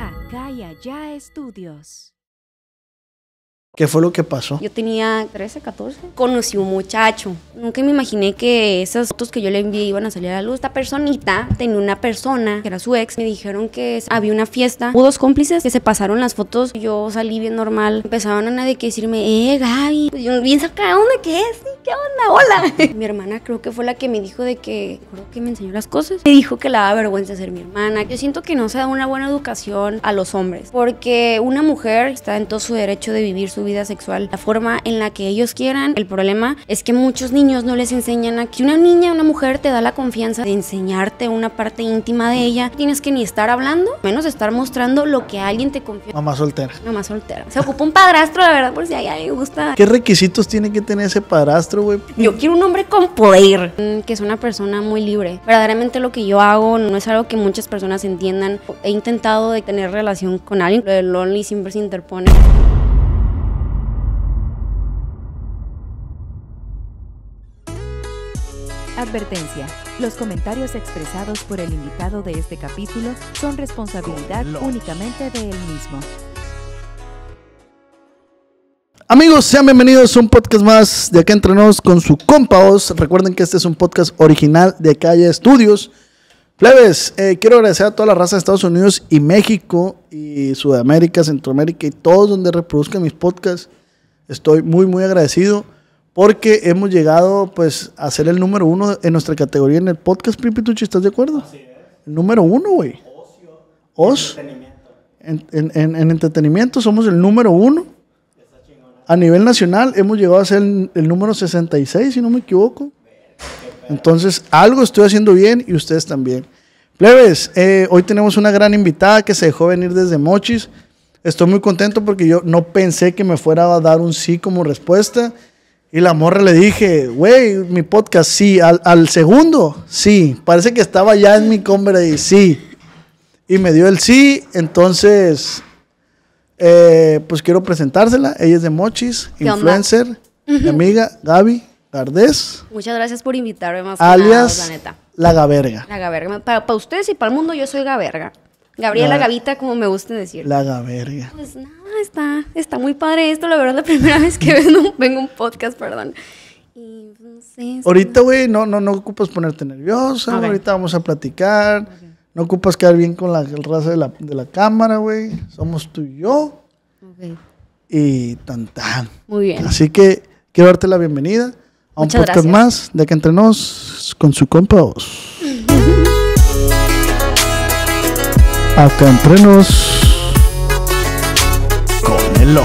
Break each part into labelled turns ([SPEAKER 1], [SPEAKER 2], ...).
[SPEAKER 1] Acá y allá estudios.
[SPEAKER 2] ¿Qué fue lo que pasó?
[SPEAKER 1] Yo tenía 13, 14. Conocí un muchacho. Nunca me imaginé que esas fotos que yo le envié iban a salir a la luz. Esta personita tenía una persona que era su ex. Me dijeron que había una fiesta. Hubo dos cómplices que se pasaron las fotos. Yo salí bien normal. Empezaban a nadie que decirme, eh, Gaby. Pues yo bien de ¿dónde que es? ¿Qué onda? Hola. mi hermana creo que fue la que me dijo de que, creo que me enseñó las cosas. Me dijo que la da vergüenza ser mi hermana. Yo siento que no se da una buena educación a los hombres. Porque una mujer está en todo su derecho de vivir su vida vida sexual la forma en la que ellos quieran. El problema es que muchos niños no les enseñan a que una niña, una mujer te da la confianza de enseñarte una parte íntima de ella. Tienes que ni estar hablando, menos estar mostrando lo que alguien te confía. Mamá soltera. Mamá soltera. Se ocupa un padrastro, la verdad, por si a ella le gusta. ¿Qué
[SPEAKER 2] requisitos tiene que tener ese padrastro, güey?
[SPEAKER 1] Yo quiero un hombre con poder, mm, que es una persona muy libre. Verdaderamente lo que yo hago no es algo que muchas personas entiendan. He intentado de tener relación con alguien, pero el lonely siempre se interpone. Advertencia. Los comentarios expresados por el invitado de este capítulo son responsabilidad únicamente de él mismo.
[SPEAKER 2] Amigos, sean bienvenidos a un podcast más de acá entre con su compa Recuerden que este es un podcast original de Calle Estudios. Plebes, eh, quiero agradecer a toda la raza de Estados Unidos y México y Sudamérica, Centroamérica y todos donde reproduzcan mis podcasts. Estoy muy, muy agradecido porque hemos llegado pues a ser el número uno en nuestra categoría en el podcast, Pripituchi, ¿estás de acuerdo? Sí. El número uno, güey. Ocio. Os. En, en, en, entretenimiento somos el número uno. A nivel nacional hemos llegado a ser el, número 66, si no me equivoco. Entonces, algo estoy haciendo bien y ustedes también. Plebes, eh, hoy tenemos una gran invitada que se dejó venir desde Mochis. Estoy muy contento porque yo no pensé que me fuera a dar un sí como respuesta. Y la morra le dije, güey, mi podcast, sí. Al, segundo, sí. Parece que estaba ya en mi cumbre y sí. Y me dio el sí, entonces, eh, pues quiero presentársela. Ella es de Mochis, influencer, mi amiga Gaby Tardés.
[SPEAKER 1] Muchas gracias por invitarme más alias, la neta. La Gaverga. La Gaverga. Para, para ustedes y para el mundo, yo soy Gaverga. Gabriela Gavita, como me gusta decir. La
[SPEAKER 2] Gaverga.
[SPEAKER 1] Pues nada, está, muy padre esto. La verdad, la primera vez que vengo, a un podcast, perdón. Y pues, no sé.
[SPEAKER 2] Ahorita, güey, no, no, no ocupas ponerte nerviosa. Ahorita vamos a platicar. No ocupas quedar bien con la raza de la, cámara, güey. Somos tú y yo. Y tan tan.
[SPEAKER 1] Muy bien. Así
[SPEAKER 2] que quiero darte la bienvenida a un podcast más de que entre nos con su compa Acá entrenos con el los.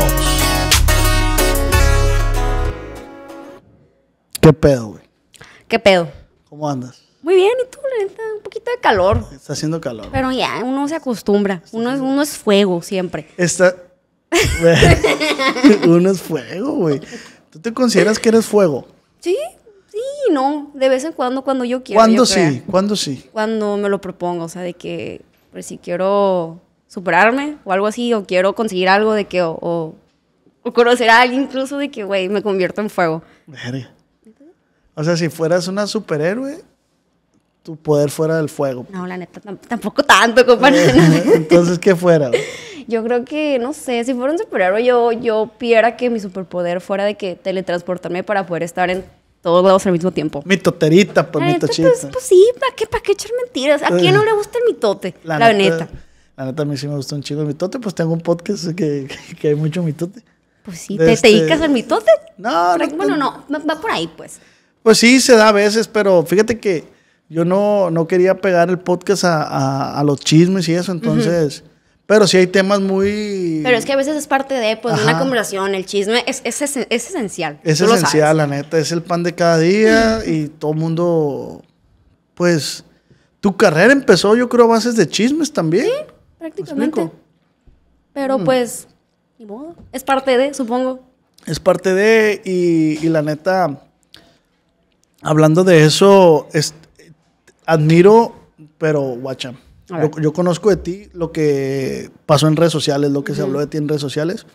[SPEAKER 2] ¿Qué pedo, güey?
[SPEAKER 1] ¿Qué pedo? ¿Cómo andas? Muy bien, ¿y tú? lenta, un poquito de calor.
[SPEAKER 2] Está haciendo calor.
[SPEAKER 1] Pero ya, uno se acostumbra. Uno es, uno es fuego siempre. Está...
[SPEAKER 2] uno es fuego, güey. ¿Tú te consideras que eres
[SPEAKER 1] fuego? Sí, sí, no. De vez en cuando, cuando yo quiero. ¿Cuándo sí? ¿Cuándo sí? Cuando me lo propongo, o sea, de que pues si quiero superarme o algo así, o quiero conseguir algo de que, o, conocer a alguien incluso de que, güey, me convierto en fuego.
[SPEAKER 2] O sea, si fueras una superhéroe, tu poder fuera del fuego.
[SPEAKER 1] No, la neta, tampoco tanto, compadre. Eh,
[SPEAKER 2] entonces, ¿qué fuera?
[SPEAKER 1] Yo creo que, no sé, si fuera un superhéroe, yo, yo que mi superpoder fuera de que teletransportarme para poder estar en
[SPEAKER 2] todos al mismo tiempo. Mitoterita, pues mitochita. Pues, pues
[SPEAKER 1] sí, ¿para qué, ¿para qué echar mentiras? ¿A quién no le gusta el mitote? La, neta,
[SPEAKER 2] La neta, a mí sí me gusta un chico el mitote, pues tengo un podcast que, que, hay mucho mitote.
[SPEAKER 1] Pues sí, ¿te, ¿te este, dedicas al mitote? No, no. Bueno, no, va, por ahí, pues.
[SPEAKER 2] Pues sí, se da a veces, pero fíjate que yo no, no quería pegar el podcast a, a, los chismes y eso, entonces... Pero sí hay temas muy... Pero es
[SPEAKER 1] que a veces es parte de, pues, de una conversación, el chisme, es, esencial. Es esencial,
[SPEAKER 2] la neta, es el pan de cada día y todo el mundo, pues, tu carrera empezó, yo creo, a bases de chismes también. Sí,
[SPEAKER 1] prácticamente. Pero mm. pues, ni modo, es parte de, supongo.
[SPEAKER 2] Es parte de, y, y la neta, hablando de eso, admiro, pero guacham. Yo, conozco de ti lo que pasó en redes sociales, lo que se habló de ti en redes sociales.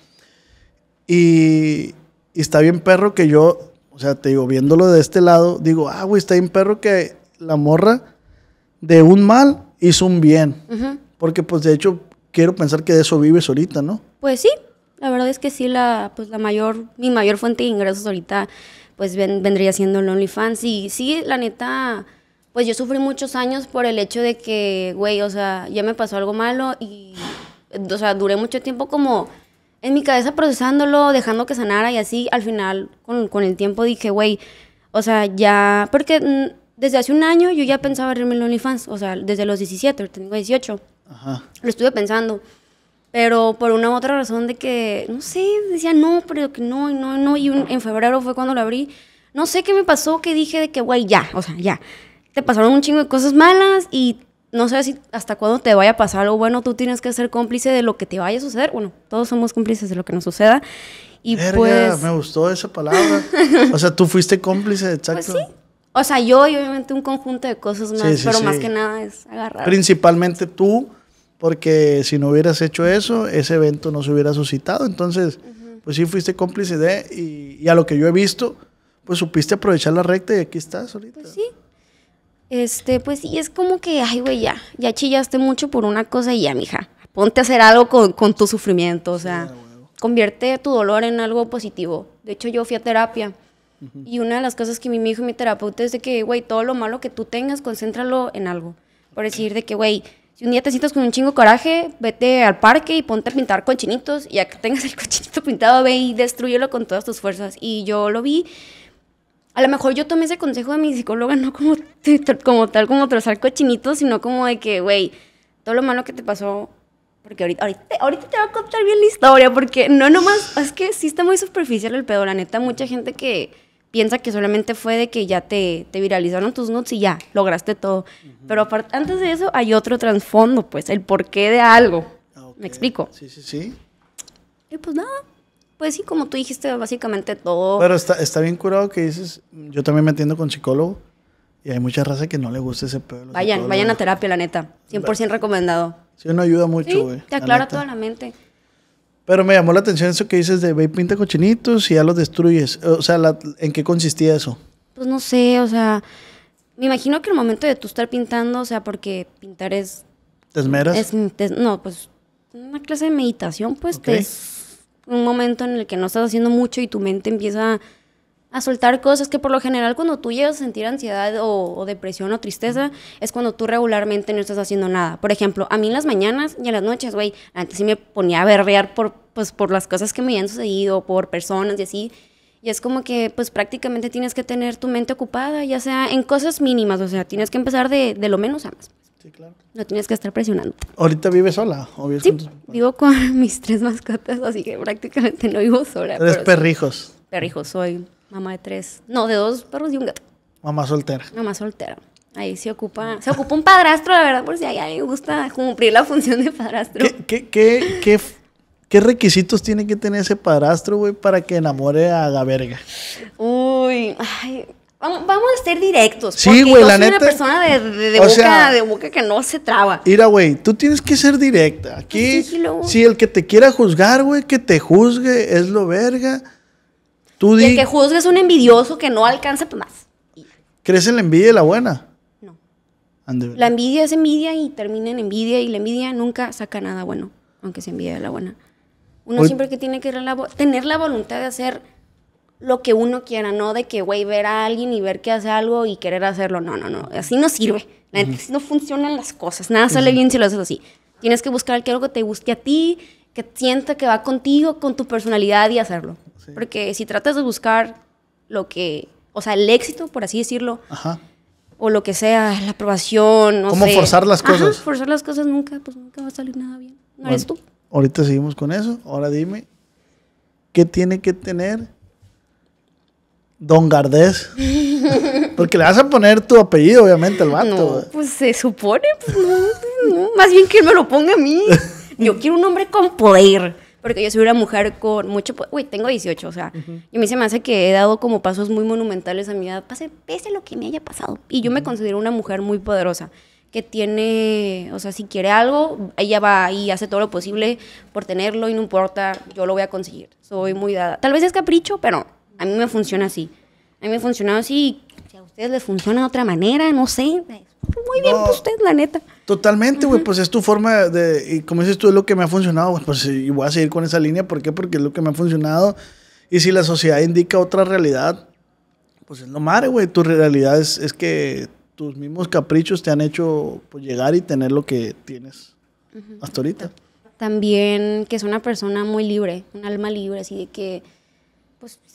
[SPEAKER 2] Y, está bien perro que yo, o sea, te digo, viéndolo de este lado, digo, ah, güey, está bien perro que la morra de un mal hizo un bien. Porque pues de hecho quiero pensar que de eso vives ahorita, ¿no?
[SPEAKER 1] Pues sí, la verdad es que sí, la, pues la mayor, mi mayor fuente de ingresos ahorita pues vendría siendo el OnlyFans. Y sí, la neta pues yo sufrí muchos años por el hecho de que, güey, o sea, ya me pasó algo malo y, o sea, duré mucho tiempo como en mi cabeza procesándolo, dejando que sanara y así, al final, con, con el tiempo dije, güey, o sea, ya, porque desde hace un año yo ya pensaba abrirme el OnlyFans, o sea, desde los 17, tengo 18, Ajá. lo estuve pensando. Pero por una u otra razón de que, no sé, decía no, pero que no, no, no. Y en febrero fue cuando lo abrí. No sé qué me pasó, que dije de que, güey, ya, o sea, ya te pasaron un chingo de cosas malas y no sé si hasta cuándo te vaya a pasar O bueno, tú tienes que ser cómplice de lo que te vaya a suceder. Bueno, todos somos cómplices de lo que nos suceda. Y pues... Me
[SPEAKER 2] gustó esa palabra. o sea, tú fuiste cómplice, exacto. Pues sí.
[SPEAKER 1] O sea, yo y obviamente un conjunto de cosas más, pero más que nada es agarrar.
[SPEAKER 2] Principalmente tú, porque si no hubieras hecho eso, ese evento no se hubiera suscitado. Entonces, pues sí fuiste cómplice de, y, y, a lo que yo he visto, pues supiste aprovechar la recta y aquí estás ahorita. Pues sí.
[SPEAKER 1] Este, pues sí, es como que, ay, güey, ya, ya chillaste mucho por una cosa y ya, mija, ponte a hacer algo con, con tu sufrimiento, o sea, convierte tu dolor en algo positivo. De hecho, yo fui a terapia y una de las cosas que me dijo mi terapeuta es de que, güey, todo lo malo que tú tengas, concéntralo en algo. Por decir de que, güey, si un día te sientas con un chingo coraje, vete al parque y ponte a pintar conchinitos y ya que tengas el cochinito pintado, ve y destruyelo con todas tus fuerzas. Y yo lo vi a lo mejor yo tomé ese consejo de mi psicóloga, no como, como tal, como trazar cochinitos, sino como de que, güey, todo lo malo que te pasó, porque ahorita, ahorita, ahorita, te voy a contar bien la historia, porque no nomás, es que sí está muy superficial el pedo, la neta, mucha gente que piensa que solamente fue de que ya te, te viralizaron tus notes y ya, lograste todo. Pero antes de eso hay otro trasfondo, pues, el porqué de algo. Ah, ¿Me explico? Sí, sí, sí. Y pues nada, pues sí, como tú dijiste, básicamente todo. Pero está, está
[SPEAKER 2] bien curado que dices, yo también me entiendo con psicólogo y hay mucha raza que no le gusta ese pedo. Vayan, vayan a
[SPEAKER 1] terapia, la neta. 100% recomendado.
[SPEAKER 2] Sí, no ayuda mucho, güey. te aclara toda la mente. Pero me llamó la atención eso que dices de ve y pinta cochinitos y ya los destruyes. O sea, ¿en qué consistía eso?
[SPEAKER 1] Pues no sé, o sea, me imagino que el momento de tú estar pintando, o sea, porque pintar es...
[SPEAKER 2] ¿Te Es,
[SPEAKER 1] no, pues una clase de meditación, pues te un momento en el que no estás haciendo mucho y tu mente empieza a soltar cosas que por lo general cuando tú llegas a sentir ansiedad o, depresión o tristeza es cuando tú regularmente no estás haciendo nada. Por ejemplo, a mí en las mañanas y en las noches, güey, antes sí me ponía a berrear por, pues, por las cosas que me habían sucedido, por personas y así. Y es como que pues prácticamente tienes que tener tu mente ocupada, ya sea en cosas mínimas, o sea, tienes que empezar de, de lo menos a más. No tienes que
[SPEAKER 2] estar presionando. ¿Ahorita vives sola obviamente. sí,
[SPEAKER 1] Vivo con mis tres mascotas, así que prácticamente no vivo sola. ¿Tres
[SPEAKER 2] perrijos.
[SPEAKER 1] perrijos, soy mamá de tres. No, de dos perros y un gato.
[SPEAKER 2] Mamá soltera.
[SPEAKER 1] Mamá soltera. Ahí se ocupa, se ocupa un padrastro, la verdad, por si a alguien gusta cumplir la función de padrastro. ¿Qué, qué,
[SPEAKER 2] qué requisitos tiene que tener ese padrastro, güey, para que enamore a la verga?
[SPEAKER 1] Uy, ay, Vamos, a ser directos. Sí, güey, la soy una persona de, boca, boca que no se traba.
[SPEAKER 2] Mira, güey, tú tienes que ser directa. Pues Aquí, sí, si el que te quiera juzgar, güey, que te juzgue, es lo verga. Tú
[SPEAKER 1] y el que juzgue es un envidioso que no alcanza más.
[SPEAKER 2] ¿Crees en la envidia y la buena? No.
[SPEAKER 1] La envidia es envidia y termina en envidia y la envidia nunca saca nada bueno, aunque se envidia de la buena. Uno siempre que tiene que tener la voluntad de hacer lo que uno quiera, no de que, güey, ver a alguien y ver que hace algo y querer hacerlo. No, no, no. Así no sirve. no funcionan las cosas. Nada sale bien si lo haces así. Tienes que buscar algo que te guste a ti, que sienta que va contigo, con tu personalidad y hacerlo. Porque si tratas de buscar lo que, o sea, el éxito, por así decirlo, Ajá. o lo que sea, la aprobación, no ¿Cómo forzar las cosas? Ajá, forzar las cosas nunca, pues nunca va a salir nada bien. No eres tú.
[SPEAKER 2] Ahorita seguimos con eso. Ahora dime, ¿qué tiene que tener Don Gardés. Porque le vas a poner tu apellido, obviamente, al vato.
[SPEAKER 1] No, pues se supone, pues pues Más bien que él me lo ponga a mí. Yo quiero un hombre con poder. Porque yo soy una mujer con mucho poder. Uy, tengo 18, o sea. Y a mí me hace que he dado como pasos muy monumentales a mi edad. Pase, pese lo que me haya pasado. Y yo me considero una mujer muy poderosa. Que tiene, o sea, si quiere algo, ella va y hace todo lo posible por tenerlo y no importa, yo lo voy a conseguir. Soy muy dada. Tal vez es capricho, pero a mí me funciona así. A mí me ha funcionado así. Si a ustedes les funciona de otra manera, no sé. Muy bien, no, pues, usted, la
[SPEAKER 2] neta. Totalmente, güey. Pues es tu forma de. Y como dices tú, es lo que me ha funcionado. pues y voy a seguir con esa línea. ¿Por qué? Porque es lo que me ha funcionado. Y si la sociedad indica otra realidad, pues no lo güey. Tu realidad es, que tus mismos caprichos te han hecho pues, llegar y tener lo que tienes hasta ahorita.
[SPEAKER 1] También que es una persona muy libre, un alma libre, así de que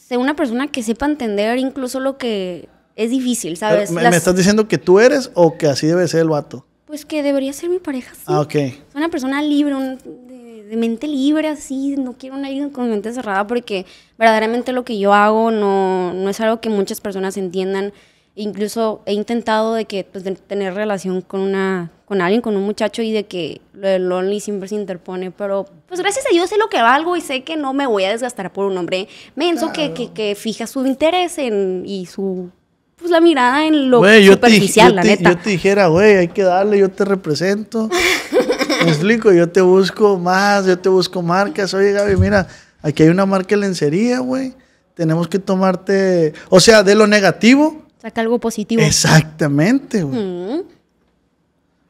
[SPEAKER 1] sé una persona que sepa entender incluso lo que es difícil, ¿sabes? Me, estás
[SPEAKER 2] diciendo que tú eres o que así debe ser el vato?
[SPEAKER 1] Pues que debería ser mi pareja, sí. Ah, ok. Una persona libre, de, mente libre, así. No quiero una vida con mente cerrada porque verdaderamente lo que yo hago no, no es algo que muchas personas entiendan. Incluso he intentado de que pues, tener relación con una con alguien, con un muchacho y de que lo del lonely siempre se interpone, pero pues gracias a Dios sé lo que valgo y sé que no me voy a desgastar por un hombre menso que, fija su interés en, y su pues la mirada en lo superficial, la neta. yo
[SPEAKER 2] te dijera, güey, hay que darle, yo te represento. me explico, yo te busco más, yo te busco marcas. Oye, Gaby, mira, aquí hay una marca de lencería, güey. Tenemos que tomarte, o sea, de lo negativo,
[SPEAKER 1] Saca algo positivo.
[SPEAKER 2] Exactamente, güey. Mm.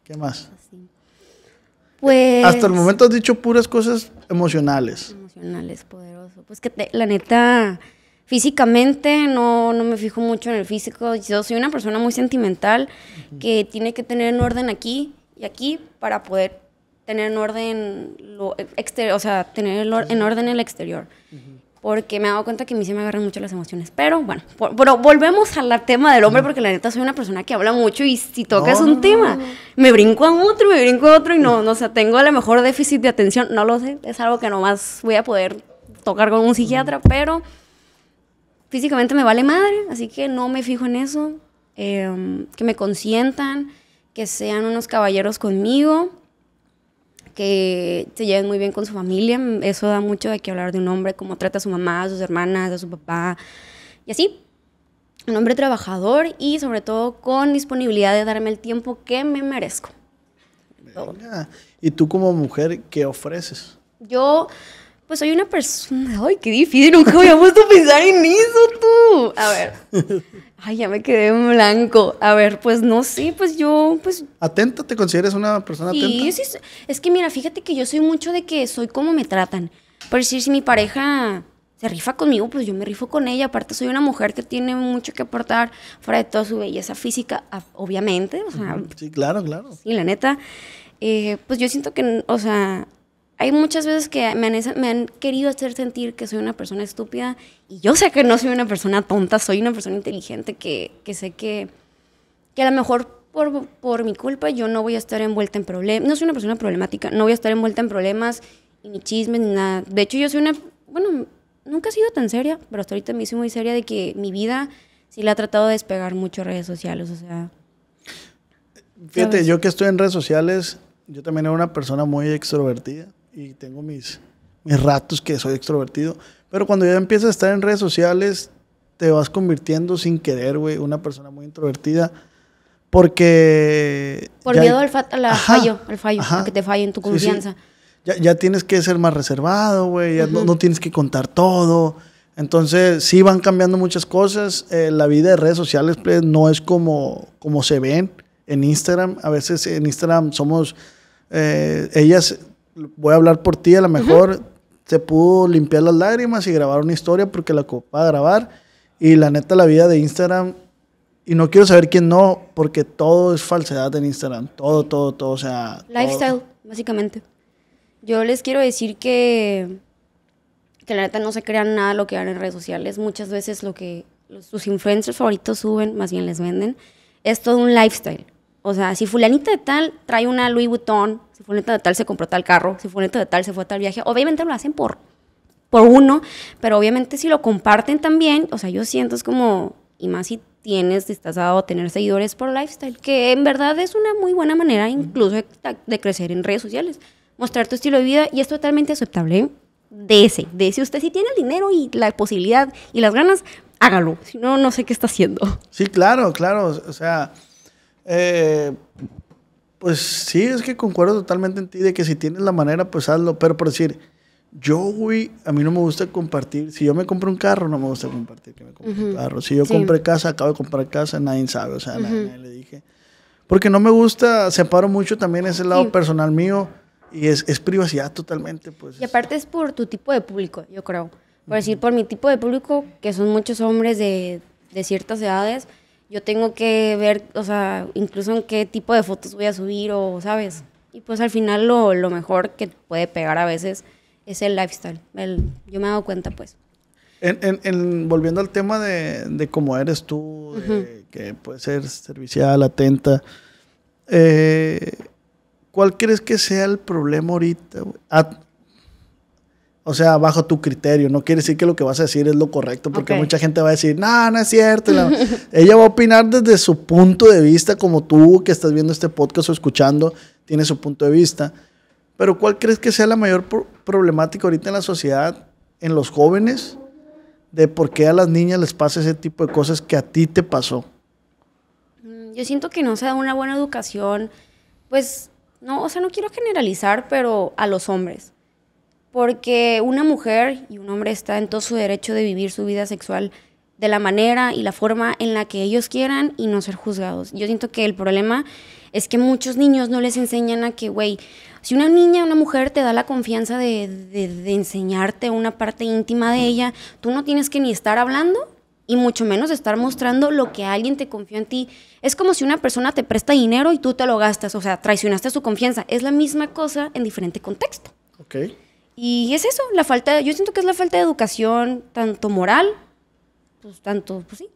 [SPEAKER 2] ¿Qué más?
[SPEAKER 1] Pues... Hasta el momento
[SPEAKER 2] has dicho puras cosas emocionales.
[SPEAKER 1] Emocionales, poderoso. Pues que la neta, físicamente no, me fijo mucho en el físico. Yo soy una persona muy sentimental que tiene que tener en orden aquí y aquí para poder tener en orden exterior, o sea, tener en orden el exterior porque me he dado cuenta que a mí se me agarran mucho las emociones. Pero bueno, volvemos al tema del hombre, porque la neta soy una persona que habla mucho y si tocas un tema, me brinco a otro, me brinco a otro y no, no, o sea, tengo a lo mejor déficit de atención, no lo sé, es algo que nomás voy a poder tocar con un psiquiatra, pero físicamente me vale madre, así que no me fijo en eso, em, que me consientan, que sean unos caballeros conmigo que se lleven muy bien con su familia. Eso da mucho de que hablar de un hombre, cómo trata a su mamá, a sus hermanas, a su papá y así. Un hombre trabajador y sobre todo con disponibilidad de darme el tiempo que me merezco.
[SPEAKER 2] ¿Y tú como mujer qué ofreces?
[SPEAKER 1] Yo, pues soy una persona... ¡Ay, qué difícil! Nunca habíamos pensar en eso tú. A ver. Ay, ya me quedé en blanco. A ver, pues no sé, pues yo, pues... ¿Atenta? ¿Te
[SPEAKER 2] consideras una persona atenta? Sí,
[SPEAKER 1] es, que mira, fíjate que yo soy mucho de que soy como me tratan. Por decir, si mi pareja se rifa conmigo, pues yo me rifo con ella. Aparte, soy una mujer que tiene mucho que aportar fuera de toda su belleza física, obviamente.
[SPEAKER 2] sí, claro, claro.
[SPEAKER 1] Sí, la neta. Eh, pues yo siento que, o sea, hay muchas veces que me han, querido hacer sentir que soy una persona estúpida y yo sé que no soy una persona tonta, soy una persona inteligente que, sé que, a lo mejor por, mi culpa yo no voy a estar envuelta en problemas, no soy una persona problemática, no voy a estar envuelta en problemas ni chismes ni nada. De hecho yo soy una, bueno, nunca he sido tan seria, pero hasta ahorita me hice muy seria de que mi vida sí la ha tratado de despegar mucho en redes sociales, o sea... Fíjate,
[SPEAKER 2] yo que estoy en redes sociales, yo también era una persona muy extrovertida y tengo mis, mis ratos que soy extrovertido. Pero cuando ya empiezas a estar en redes sociales, te vas convirtiendo sin querer, güey, una persona muy introvertida. Porque. Por miedo al,
[SPEAKER 1] fallo, al fallo, que te falle en tu confianza.
[SPEAKER 2] Ya, ya, tienes que ser más reservado, güey, ya no, no, tienes que contar todo. Entonces, sí van cambiando muchas cosas. Eh, la vida de redes sociales pues, no es como, como se ven en Instagram. A veces en Instagram somos. Eh, ellas voy a hablar por ti, a lo mejor se pudo limpiar las lágrimas y grabar una historia porque la a grabar. Y la neta, la vida de Instagram, y no quiero saber quién no, porque todo es falsedad en Instagram. Todo, todo, todo. O sea. Lifestyle,
[SPEAKER 1] básicamente. Yo les quiero decir que. Que la neta no se crean nada lo que dan en redes sociales. Muchas veces lo que sus influencers favoritos suben, más bien les venden, es todo un lifestyle. O sea, si fulanita de tal trae una Louis Vuitton, si fulanita de tal se compró tal carro, si fulanita de tal se fue a tal viaje, obviamente lo hacen por, por uno, pero obviamente si lo comparten también, o sea, yo siento es como, y más si tienes, si estás a tener seguidores por lifestyle, que en verdad es una muy buena manera incluso de, crecer en redes sociales, mostrar tu estilo de vida y es totalmente aceptable. ¿eh? De ese, de ese. usted si tiene el dinero y la posibilidad y las ganas, hágalo, si no, no sé qué está haciendo. Sí, claro, claro, o sea...
[SPEAKER 2] Eh, pues sí, es que concuerdo totalmente en ti de que si tienes la manera, pues hazlo. Pero por decir, yo, güey, a mí no me gusta compartir. Si yo me compro un carro, no me gusta compartir que me compre un carro. Si yo compré casa, acabo de comprar casa, nadie sabe. O sea, nadie, le dije. Porque no me gusta, separo mucho también ese lado personal mío y es, es, privacidad totalmente. Pues.
[SPEAKER 1] Y aparte es por tu tipo de público, yo creo. Por decir, por mi tipo de público, que son muchos hombres de, de ciertas edades, yo tengo que ver, o sea, incluso en qué tipo de fotos voy a subir o, ¿sabes? Y pues al final lo, mejor que puede pegar a veces es el lifestyle. yo me he dado cuenta, pues.
[SPEAKER 2] En, volviendo al tema de, cómo eres tú, que puedes ser servicial, atenta, eh, ¿cuál crees que sea el problema ahorita? O sea, bajo tu criterio. No quiere decir que lo que vas a decir es lo correcto, porque mucha gente va a decir, no, no es cierto. Ella va a opinar desde su punto de vista, como tú que estás viendo este podcast o escuchando, tiene su punto de vista. Pero ¿cuál crees que sea la mayor problemática ahorita en la sociedad, en los jóvenes, de por qué a las niñas les pasa ese tipo de cosas que a
[SPEAKER 1] ti te pasó? Mm, yo siento que no se da una buena educación, pues, no, o sea, no quiero generalizar, pero a los hombres porque una mujer y un hombre está en todo su derecho de vivir su vida sexual de la manera y la forma en la que ellos quieran y no ser juzgados. Yo siento que el problema es que muchos niños no les enseñan a que, güey, si una niña, una mujer te da la confianza de, enseñarte una parte íntima de ella, tú no tienes que ni estar hablando y mucho menos estar mostrando lo que alguien te confió en ti. Es como si una persona te presta dinero y tú te lo gastas, o sea, traicionaste su confianza. Es la misma cosa en diferente contexto. Okay. Y es eso, la falta, yo siento que es la falta de educación, tanto moral, pues tanto, pues sí,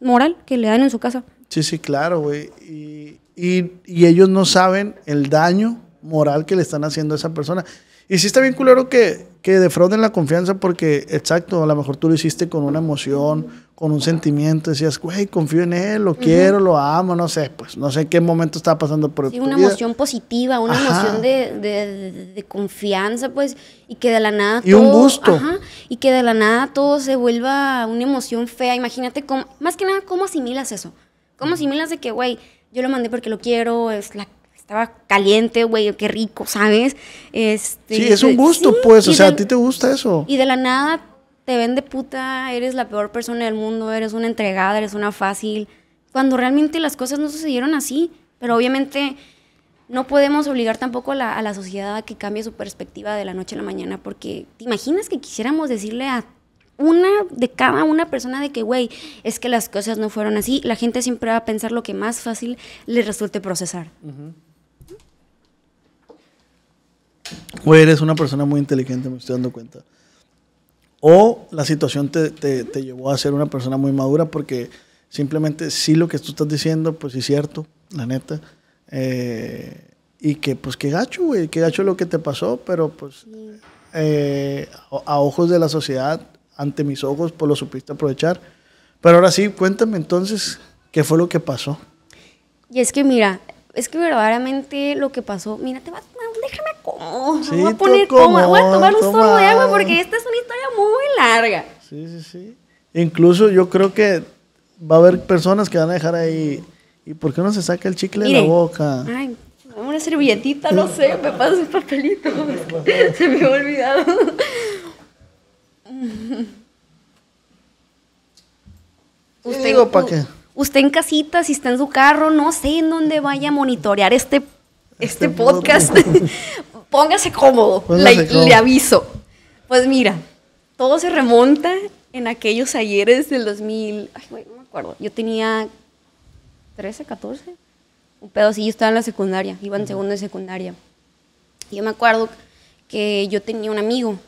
[SPEAKER 1] moral que le dan en su casa.
[SPEAKER 2] Sí, sí, claro, güey. Y, y, y ellos no saben el daño moral que le están haciendo a esa persona. Y sí está bien culero que, que defrauden la confianza porque, exacto, a lo mejor tú lo hiciste con una emoción, con un sentimiento, decías, güey, confío en él, lo quiero, lo amo, no sé, pues no sé qué momento estaba pasando por sí, una emoción
[SPEAKER 1] positiva, una emoción de, de, confianza, pues, y que de la nada... Y un gusto. Ajá, y que de la nada todo se vuelva una emoción fea. Imagínate, cómo, más que nada, ¿cómo asimilas eso? ¿Cómo asimilas de que, güey, yo lo mandé porque lo quiero, es la estaba caliente, güey, qué rico, ¿sabes? Este, sí, es un gusto, pues, o sea,
[SPEAKER 2] a ti te gusta eso. Y
[SPEAKER 1] de la nada te ven de puta, eres la peor persona del mundo, eres una entregada, eres una fácil, cuando realmente las cosas no sucedieron así, pero obviamente no podemos obligar tampoco a la, sociedad a que cambie su perspectiva de la noche a la mañana, porque te imaginas que quisiéramos decirle a una de cada una persona de que, güey, es que las cosas no fueron así, la gente siempre va a pensar lo que más fácil le resulte procesar
[SPEAKER 2] o eres una persona muy inteligente, me estoy dando cuenta. O la situación te, te, llevó a ser una persona muy madura porque simplemente sí lo que tú estás diciendo, pues sí es cierto, la neta. Eh, y que pues qué gacho, güey, qué gacho lo que te pasó, pero pues eh, a ojos de la sociedad, ante mis ojos, pues lo supiste aprovechar. Pero ahora sí, cuéntame entonces, ¿qué fue lo que pasó?
[SPEAKER 1] Y es que mira, es que verdaderamente lo que pasó, mira, te vas ¿cómo? voy a poner voy tomar un sorbo de agua porque esta es una historia muy larga.
[SPEAKER 2] Sí, sí, sí. Incluso yo creo que va a haber personas que van a dejar ahí. ¿Y por qué no se saca el chicle de la boca?
[SPEAKER 1] Ay, una servilletita, no sé, me pasa el papelito. se me ha olvidado. usted, digo, ¿para qué? Usted en casita, si está en su carro, no sé en dónde vaya a monitorear este, este, este podcast. póngase cómodo, le, aviso. Pues mira, todo se remonta en aquellos ayeres del 2000, ay, no me acuerdo, yo tenía 13, 14, un pedo así, yo estaba en la secundaria, iba en segundo de secundaria. Y yo me acuerdo que yo tenía un amigo,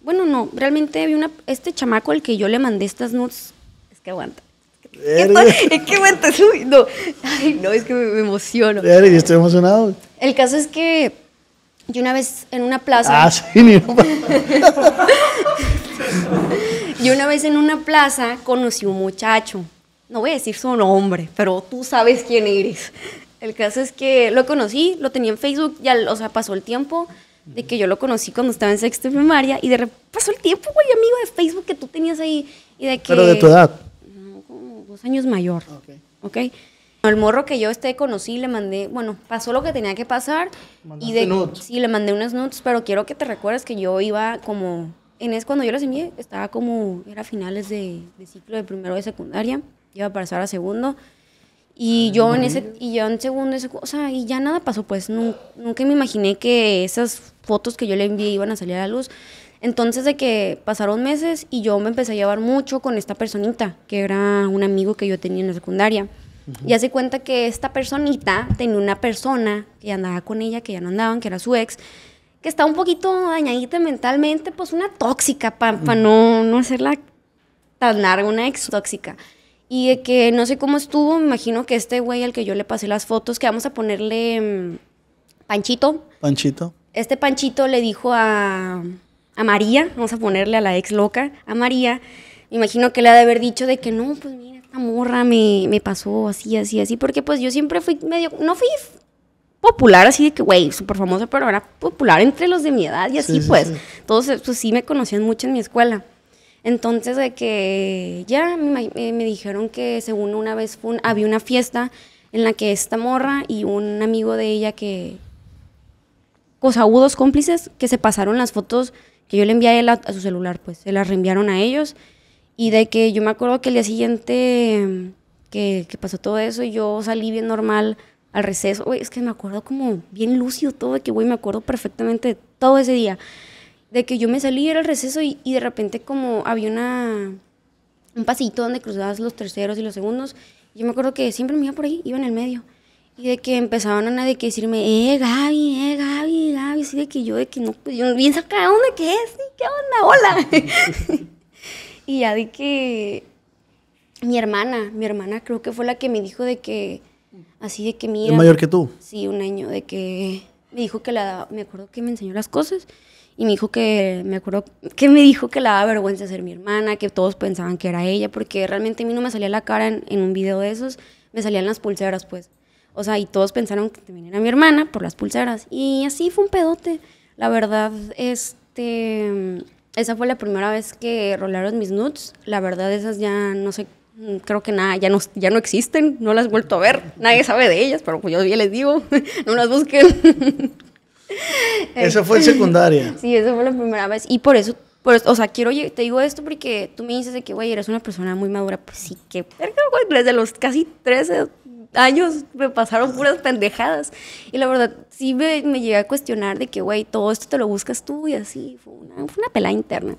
[SPEAKER 1] bueno, no, realmente había una, este chamaco al que yo le mandé estas notes, es que aguanta. Es que, aguanta, no, ay, no, es que me, emociono. ¿Y estoy emocionado. El caso es que y una vez en una plaza... Ah, sí, una vez en una plaza conocí un muchacho. No voy a decir su nombre, pero tú sabes quién eres. El caso es que lo conocí, lo tenía en Facebook, ya, o sea, pasó el tiempo de que yo lo conocí cuando estaba en sexto de primaria y de repente pasó el tiempo, güey, amigo de Facebook que tú tenías ahí y de que... Pero de tu edad. No, como dos años mayor. Ok. okay el morro que yo este conocí, le mandé, bueno, pasó lo que tenía que pasar. Y de, Sí, le mandé unas notes pero quiero que te recuerdes que yo iba como, en es cuando yo las envié, estaba como, era finales de, ciclo de primero de secundaria, iba a pasar a segundo.
[SPEAKER 2] Y ah, yo en ese,
[SPEAKER 1] y yo en segundo, o sea, y ya nada pasó, pues nunca, nunca, me imaginé que esas fotos que yo le envié iban a salir a la luz. Entonces de que pasaron meses y yo me empecé a llevar mucho con esta personita, que era un amigo que yo tenía en la secundaria. Y hace cuenta que esta personita tenía una persona que andaba con ella, que ya no andaban, que era su ex, que está un poquito dañadita mentalmente, pues una tóxica, para no, no hacerla tan larga, una ex tóxica. Y de que no sé cómo estuvo, me imagino que este güey al que yo le pasé las fotos, que vamos a ponerle mm, Panchito. Panchito. Este Panchito le dijo a, a María, vamos a ponerle a la ex loca, a María, me imagino que le ha de haber dicho de que no, pues mira esta morra me, me pasó así, así, así, porque pues yo siempre fui medio, no fui popular así de que, güey, súper famosa, pero era popular entre los de mi edad y así, pues. Todos, eh, pues sí me conocían mucho en mi escuela. Entonces, de que ya me, eh, dijeron que según una vez había una fiesta en la que esta morra y un amigo de ella que, o cómplices que se pasaron las fotos que yo le envié a él a su celular, pues, se las reenviaron a ellos y de que yo me acuerdo que el día siguiente que, que pasó todo eso, yo salí bien normal al receso. Güey, es que me acuerdo como bien lúcido todo, de que, güey, me acuerdo perfectamente todo ese día. De que yo me salí era el receso y, y de repente como había una, un pasito donde cruzabas los terceros y los segundos. Yo me acuerdo que siempre me iba por ahí, iba en el medio. Y de que empezaban a nadie que decirme, eh, Gaby, eh, Gaby, Gaby, así de que yo, de que no, pues yo bien sacada, ¿dónde que es? ¿Qué onda? Hola. Y ya de que mi hermana, mi hermana creo que fue la que me dijo de que, así de que mira. ¿Es mayor que tú? Sí, un año, de que me dijo que la, me acuerdo que me enseñó las cosas y me dijo que, me acuerdo que me dijo que la daba vergüenza ser mi hermana, que todos pensaban que era ella, porque realmente a mí no me salía la cara en, en un video de esos, me salían las pulseras, pues. O sea, y todos pensaron que también era mi hermana por las pulseras. Y así fue un pedote. La verdad, este esa fue la primera vez que rolaron mis nudes. La verdad, esas ya no sé, mm, creo que nada, ya no, ya no existen, no las he vuelto a ver. Nadie sabe de ellas, pero pues yo ya les digo, no las busquen. Esa fue secundaria. Sí, esa fue la primera vez. Y por eso o sea, quiero, te digo esto porque tú me dices que, güey, eres una persona muy madura. Pues sí, que, desde los casi 13 años me pasaron puras pendejadas. Y la verdad, sí me, me, llegué a cuestionar de que, güey, todo esto te lo buscas tú y así. Fue una, fue pelada interna.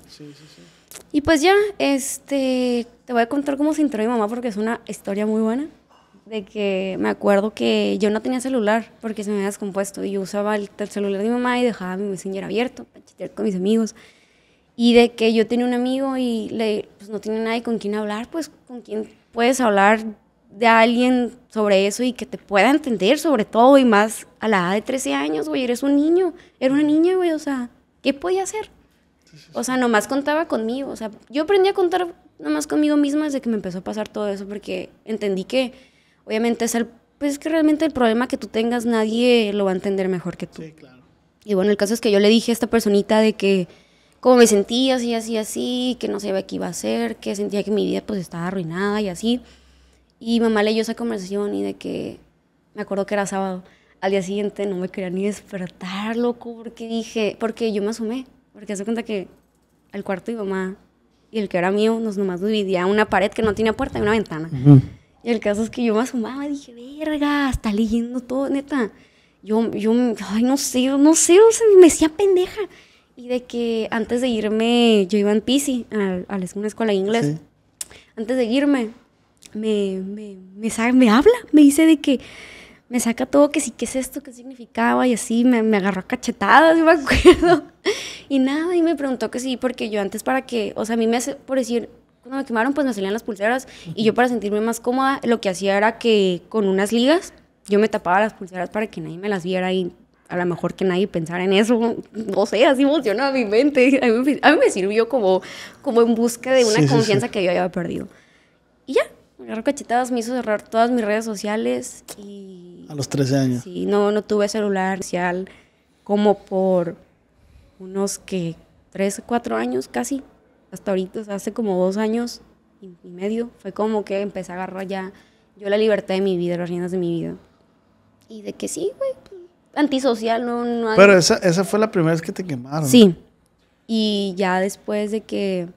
[SPEAKER 1] Y pues ya, este, te voy a contar cómo se entró mi mamá porque es una historia muy buena. De que me acuerdo que yo no tenía celular porque se me había descompuesto y yo usaba el, celular de mi mamá y dejaba mi messenger abierto para chatear con mis amigos. Y de que yo tenía un amigo y le, pues, no tenía nadie con quien hablar, pues con quien puedes hablar de alguien sobre eso y que te pueda entender sobre todo y más a la edad de 13 años, güey, eres un niño, era una niña, güey, o sea, ¿qué podía hacer? O sea, nomás contaba conmigo, o sea, yo aprendí a contar nomás conmigo misma desde que me empezó a pasar todo eso porque entendí que obviamente es el, pues que realmente el problema que tú tengas nadie lo va a entender mejor que tú. Sí, claro. Y bueno, el caso es que yo le dije a esta personita de que cómo me sentía, así, así, así, que no sabía qué iba a hacer, que sentía que mi vida pues estaba arruinada y así. Y mamá leyó esa conversación y de que me acuerdo que era sábado. Al día siguiente no me quería ni despertar, loco, porque dije, porque yo me asomé, porque hace cuenta que el cuarto de mamá y el que era mío nos nomás dividía una pared que no tenía puerta y una ventana. Y el caso es que yo me asumaba y dije, verga, está leyendo todo, neta. Yo, yo, ay, no sé, no sé, me decía pendeja. Y de que antes de irme, yo iba en Pisi, a, a una escuela de inglés. Antes de irme, me, me, me habla, me dice de que me saca todo, que sí, qué es esto, qué significaba, y así me, me agarró cachetadas, yo me acuerdo. Y nada, y me preguntó que sí, porque yo antes para que, o sea, a mí me hace, por decir, cuando me quemaron, pues me salían las pulseras, y yo para sentirme más cómoda, lo que hacía era que con unas ligas, yo me tapaba las pulseras para que nadie me las viera y a lo mejor que nadie pensara en eso, no sé, así emocionaba mi mente. A mí, me sirvió como, como en busca de una confianza que yo había perdido. Y ya, Agarro cachetadas, me hizo cerrar todas mis redes sociales
[SPEAKER 2] y... A los 13 años.
[SPEAKER 1] Sí, no, no tuve celular social como por unos que 3, 4 años casi. Hasta ahorita, hace como dos años y, medio, fue como que empecé a agarrar ya yo la libertad de mi vida, las riendas de mi vida. Y de que sí, güey, antisocial, no... no Pero
[SPEAKER 2] esa, esa fue la primera vez que te quemaron. Sí.
[SPEAKER 1] Y ya después de que...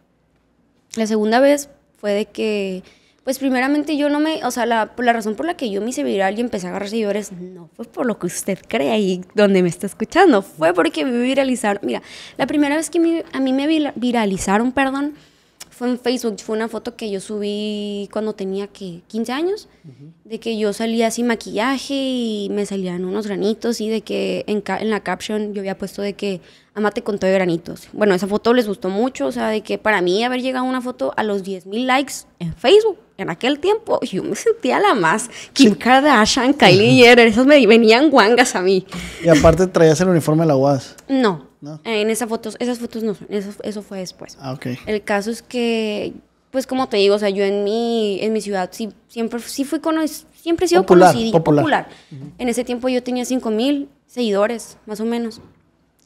[SPEAKER 1] La segunda vez fue de que pues primeramente yo no me, o sea, la, razón por la que yo me hice viral y empecé a agarrar seguidores no fue por lo que usted cree y donde me está escuchando, fue porque me viralizaron. Mira, la primera vez que a mí me viralizaron, perdón, fue en Facebook, fue una foto que yo subí cuando tenía que 15 años, de que yo salía sin maquillaje y me salían unos granitos y de que en, la caption yo había puesto de que amate con todo de granitos. Bueno, esa foto les gustó mucho, o sea, de que para mí haber llegado una foto a los 10.000 mil likes en Facebook en aquel tiempo yo me sentía la más Kim Kardashian, Kylie Jenner, esos me venían guangas a mí.
[SPEAKER 2] Y aparte traías el uniforme de la UAS.
[SPEAKER 1] No. En esas fotos, esas fotos no, eso, eso fue después. Ah, okay. El caso es que pues como te digo, o sea, yo en mi, en mi ciudad sí, siempre sí fui siempre he sido popular, popular. En ese tiempo yo tenía 5 mil seguidores, más o menos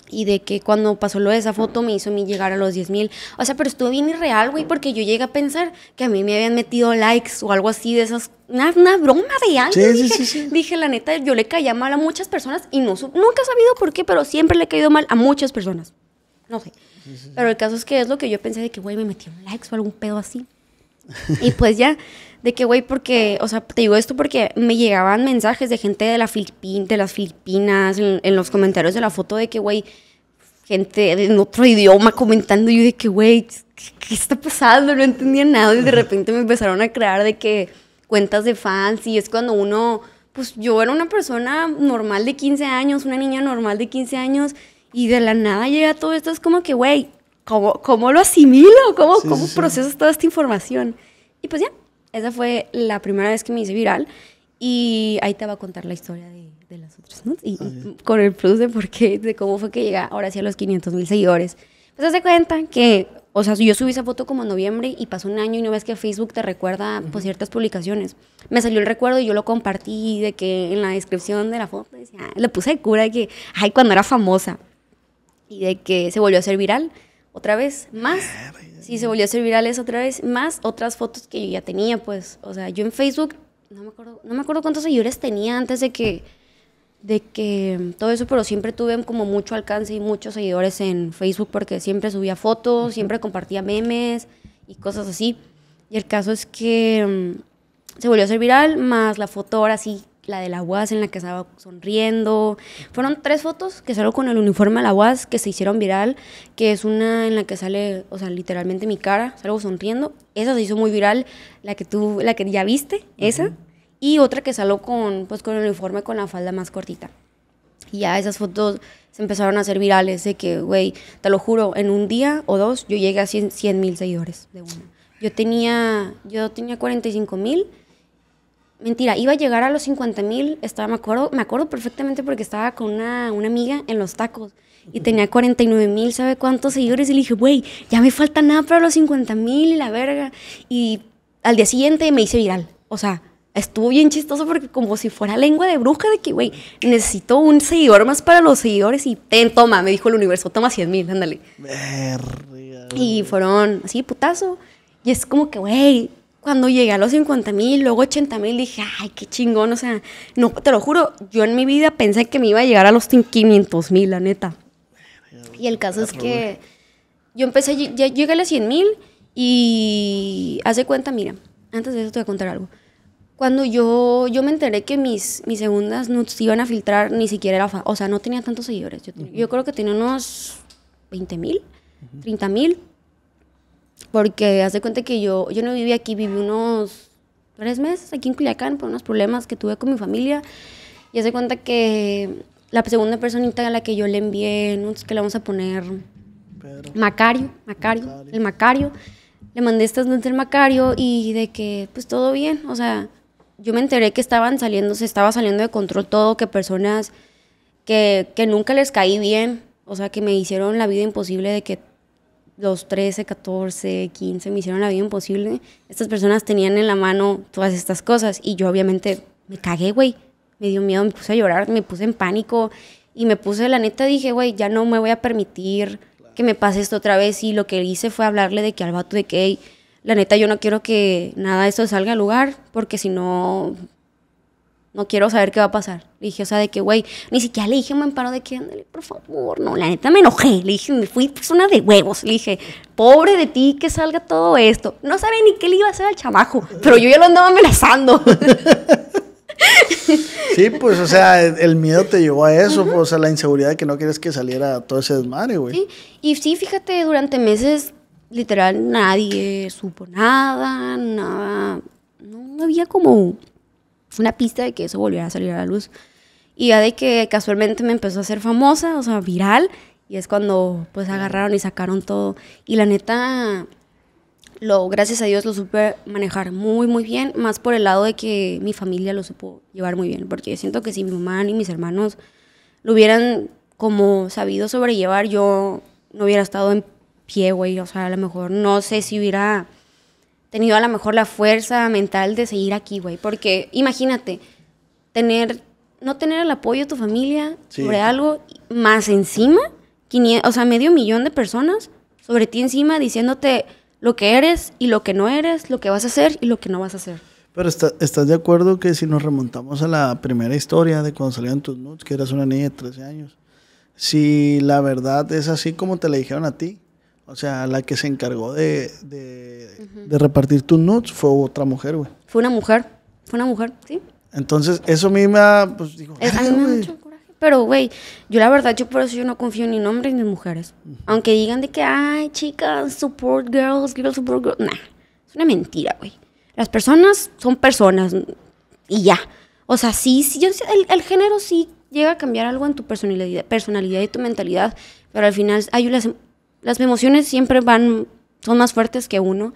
[SPEAKER 1] y de que cuando pasó lo de esa foto me hizo mí llegar a los 10 mil. O sea, pero estuvo bien irreal, güey, porque yo llegué a pensar que a mí me habían metido likes o algo así de esas. Una, broma de alguien. Sí, dije, sí, sí, dije, la neta, yo le caía mal a muchas personas y no, nunca he sabido por qué, pero siempre le he caído mal a muchas personas. No sé. Pero el caso es que es lo que yo pensé de que, güey, me metieron likes o algún pedo así. y pues ya, de que, güey, porque, o sea, te digo esto porque me llegaban mensajes de gente de, las Filipinas en, los comentarios de la foto de que, güey, gente en otro idioma comentando yo de que, güey, ¿qué, está pasando? No entendía nada y de repente me empezaron a crear de que cuentas de fans y es cuando uno, pues yo era una persona normal de 15 años, una niña normal de 15 años y de la nada llega todo esto, es como que, güey, ¿cómo, ¿cómo, lo asimilo? ¿Cómo, cómo procesas toda esta información? Y pues ya, esa fue la primera vez que me hice viral y ahí te va a contar la historia de, las otras, ¿no? Y, ah, con el plus de por qué, de cómo fue que llega ahora sí a los 500 mil seguidores. Pues se cuenta que, o sea, yo subí esa foto como en noviembre y pasó un año y no ves que Facebook te recuerda por pues, ciertas publicaciones. Me salió el recuerdo y yo lo compartí de que en la descripción de la foto le puse de cura de que, ay, cuando era famosa. Y de que se volvió a hacer viral otra vez más. Sí, se volvió a viral esa otra vez, más otras fotos que yo ya tenía, pues, o sea, yo en Facebook, no me acuerdo, cuántos seguidores tenía antes de que, de que todo eso, pero siempre tuve como mucho alcance y muchos seguidores en Facebook porque siempre subía fotos, siempre compartía memes y cosas así. Y el caso es que mm, se volvió a hacer viral, más la foto ahora sí la de la UAS en la que estaba sonriendo. Fueron tres fotos que salió con el uniforme de la UAS que se hicieron viral, que es una en la que sale, o sea, literalmente mi cara, salgo sonriendo. Esa se hizo muy viral, la que tú, la que ya viste, esa. Y otra que salió con, pues, con el uniforme con la falda más cortita. Y ya esas fotos se empezaron a hacer virales de que, güey, te lo juro, en un día o dos yo llegué a 100 mil seguidores de una. Yo tenía, yo tenía 45 mil mentira, iba a llegar a los 50 mil, estaba, me acuerdo, me acuerdo perfectamente porque estaba con una, una amiga en los tacos y tenía 49 mil, ¿sabe cuántos seguidores? Y le dije, güey, ya me falta nada para los 50 mil y la verga. Y al día siguiente me hice viral. O sea, estuvo bien chistoso porque como si fuera lengua de bruja de que, güey, necesito un seguidor más para los seguidores y ten, toma, me dijo el universo, toma 100 mil, ándale. y fueron así, putazo. Y es como que, güey, cuando llegué a los 50 mil, luego 80 mil, dije, ay, qué chingón, o sea, no, te lo juro, yo en mi vida pensé que me iba a llegar a los 500 mil, la neta. Y el caso es que yo empecé, ya llegué a los 100 mil y hace cuenta, mira, antes de eso te voy a contar algo. Cuando yo, yo me enteré que mis, mis segundas se iban a filtrar, ni siquiera era, o sea, no tenía tantos seguidores. Yo, creo que tenía unos 20 mil, 30 mil, porque hace cuenta que yo, yo no viví aquí, viví unos tres meses aquí en Culiacán por unos problemas que tuve con mi familia. Y hace cuenta que la segunda personita a la que yo le envié, no sé qué le vamos a poner, Macario, Macario, el Macario. Le mandé estas notas del Macario y de que, pues todo bien, o sea, yo me enteré que estaban saliendo, se estaba saliendo de control todo, que personas que, que nunca les caí bien, o sea, que me hicieron la vida imposible de que los 13, 14, 15 me hicieron la vida imposible, estas personas tenían en la mano todas estas cosas y yo obviamente me cagué, güey. Me dio miedo, me puse a llorar, me puse en pánico y me puse, la neta, dije, güey, ya no me voy a permitir que me pase esto otra vez. Y lo que hice fue hablarle de que al vato de que, la neta, yo no quiero que nada de esto salga al lugar porque si no no quiero saber qué va a pasar. Le dije, o sea, de qué güey, ni siquiera le dije, me amparo de qué. ándale, por favor, no, la neta me enojé. Le dije, me fui persona de huevos. Le dije, pobre de ti que salga todo esto. No sabía ni qué le iba a hacer al chamajo. pero yo ya lo andaba amenazando.
[SPEAKER 2] sí, pues, o sea, el miedo te llevó a eso, o sea, la inseguridad de que no quieres que saliera todo ese desmadre, güey.
[SPEAKER 1] Sí, y sí, fíjate, durante meses, literal, nadie supo nada, nada. No había como una pista de que eso volviera a salir a la luz. Y ya de que casualmente me empezó a hacer famosa, o sea, viral, y es cuando pues agarraron y sacaron todo. Y la neta, lo, gracias a Dios lo supe manejar muy, muy bien, más por el lado de que mi familia lo supo llevar muy bien, porque yo siento que si mi mamá ni mis hermanos lo hubieran como sabido sobrellevar, yo no hubiera estado en pie, güey, o sea, a lo mejor no sé si hubiera tenido a lo mejor la fuerza mental de seguir aquí, güey. Porque imagínate, tener, no tener el apoyo de tu familia sobre algo, más encima, 500, o sea, medio millón de personas sobre ti encima diciéndote lo que eres y lo que no eres, lo que vas a hacer y lo que no vas a hacer.
[SPEAKER 2] Pero estás de acuerdo que si nos remontamos a la primera historia de cuando salieron tus nudes, que eras una niña de 13 años, si la verdad es así como te la dijeron a ti, o sea, la que se encargó de, repartir tus nudes fue otra mujer, güey.
[SPEAKER 1] Fue una mujer, fue una mujer, sí.
[SPEAKER 2] Entonces, eso misma, pues digo,
[SPEAKER 1] a mí me pues, da mucho coraje. Pero, güey, yo la verdad, yo por eso yo no confío ni en hombres ni en mujeres. Aunque digan de que, ay, chicas, support girls, girls support girls. Nah, es una mentira, güey. Las personas son personas y ya. O sea, sí, sí yo, el, género sí llega a cambiar algo en tu personalidad, personalidad y tu mentalidad, pero al final hay, las emociones siempre van, son más fuertes que uno.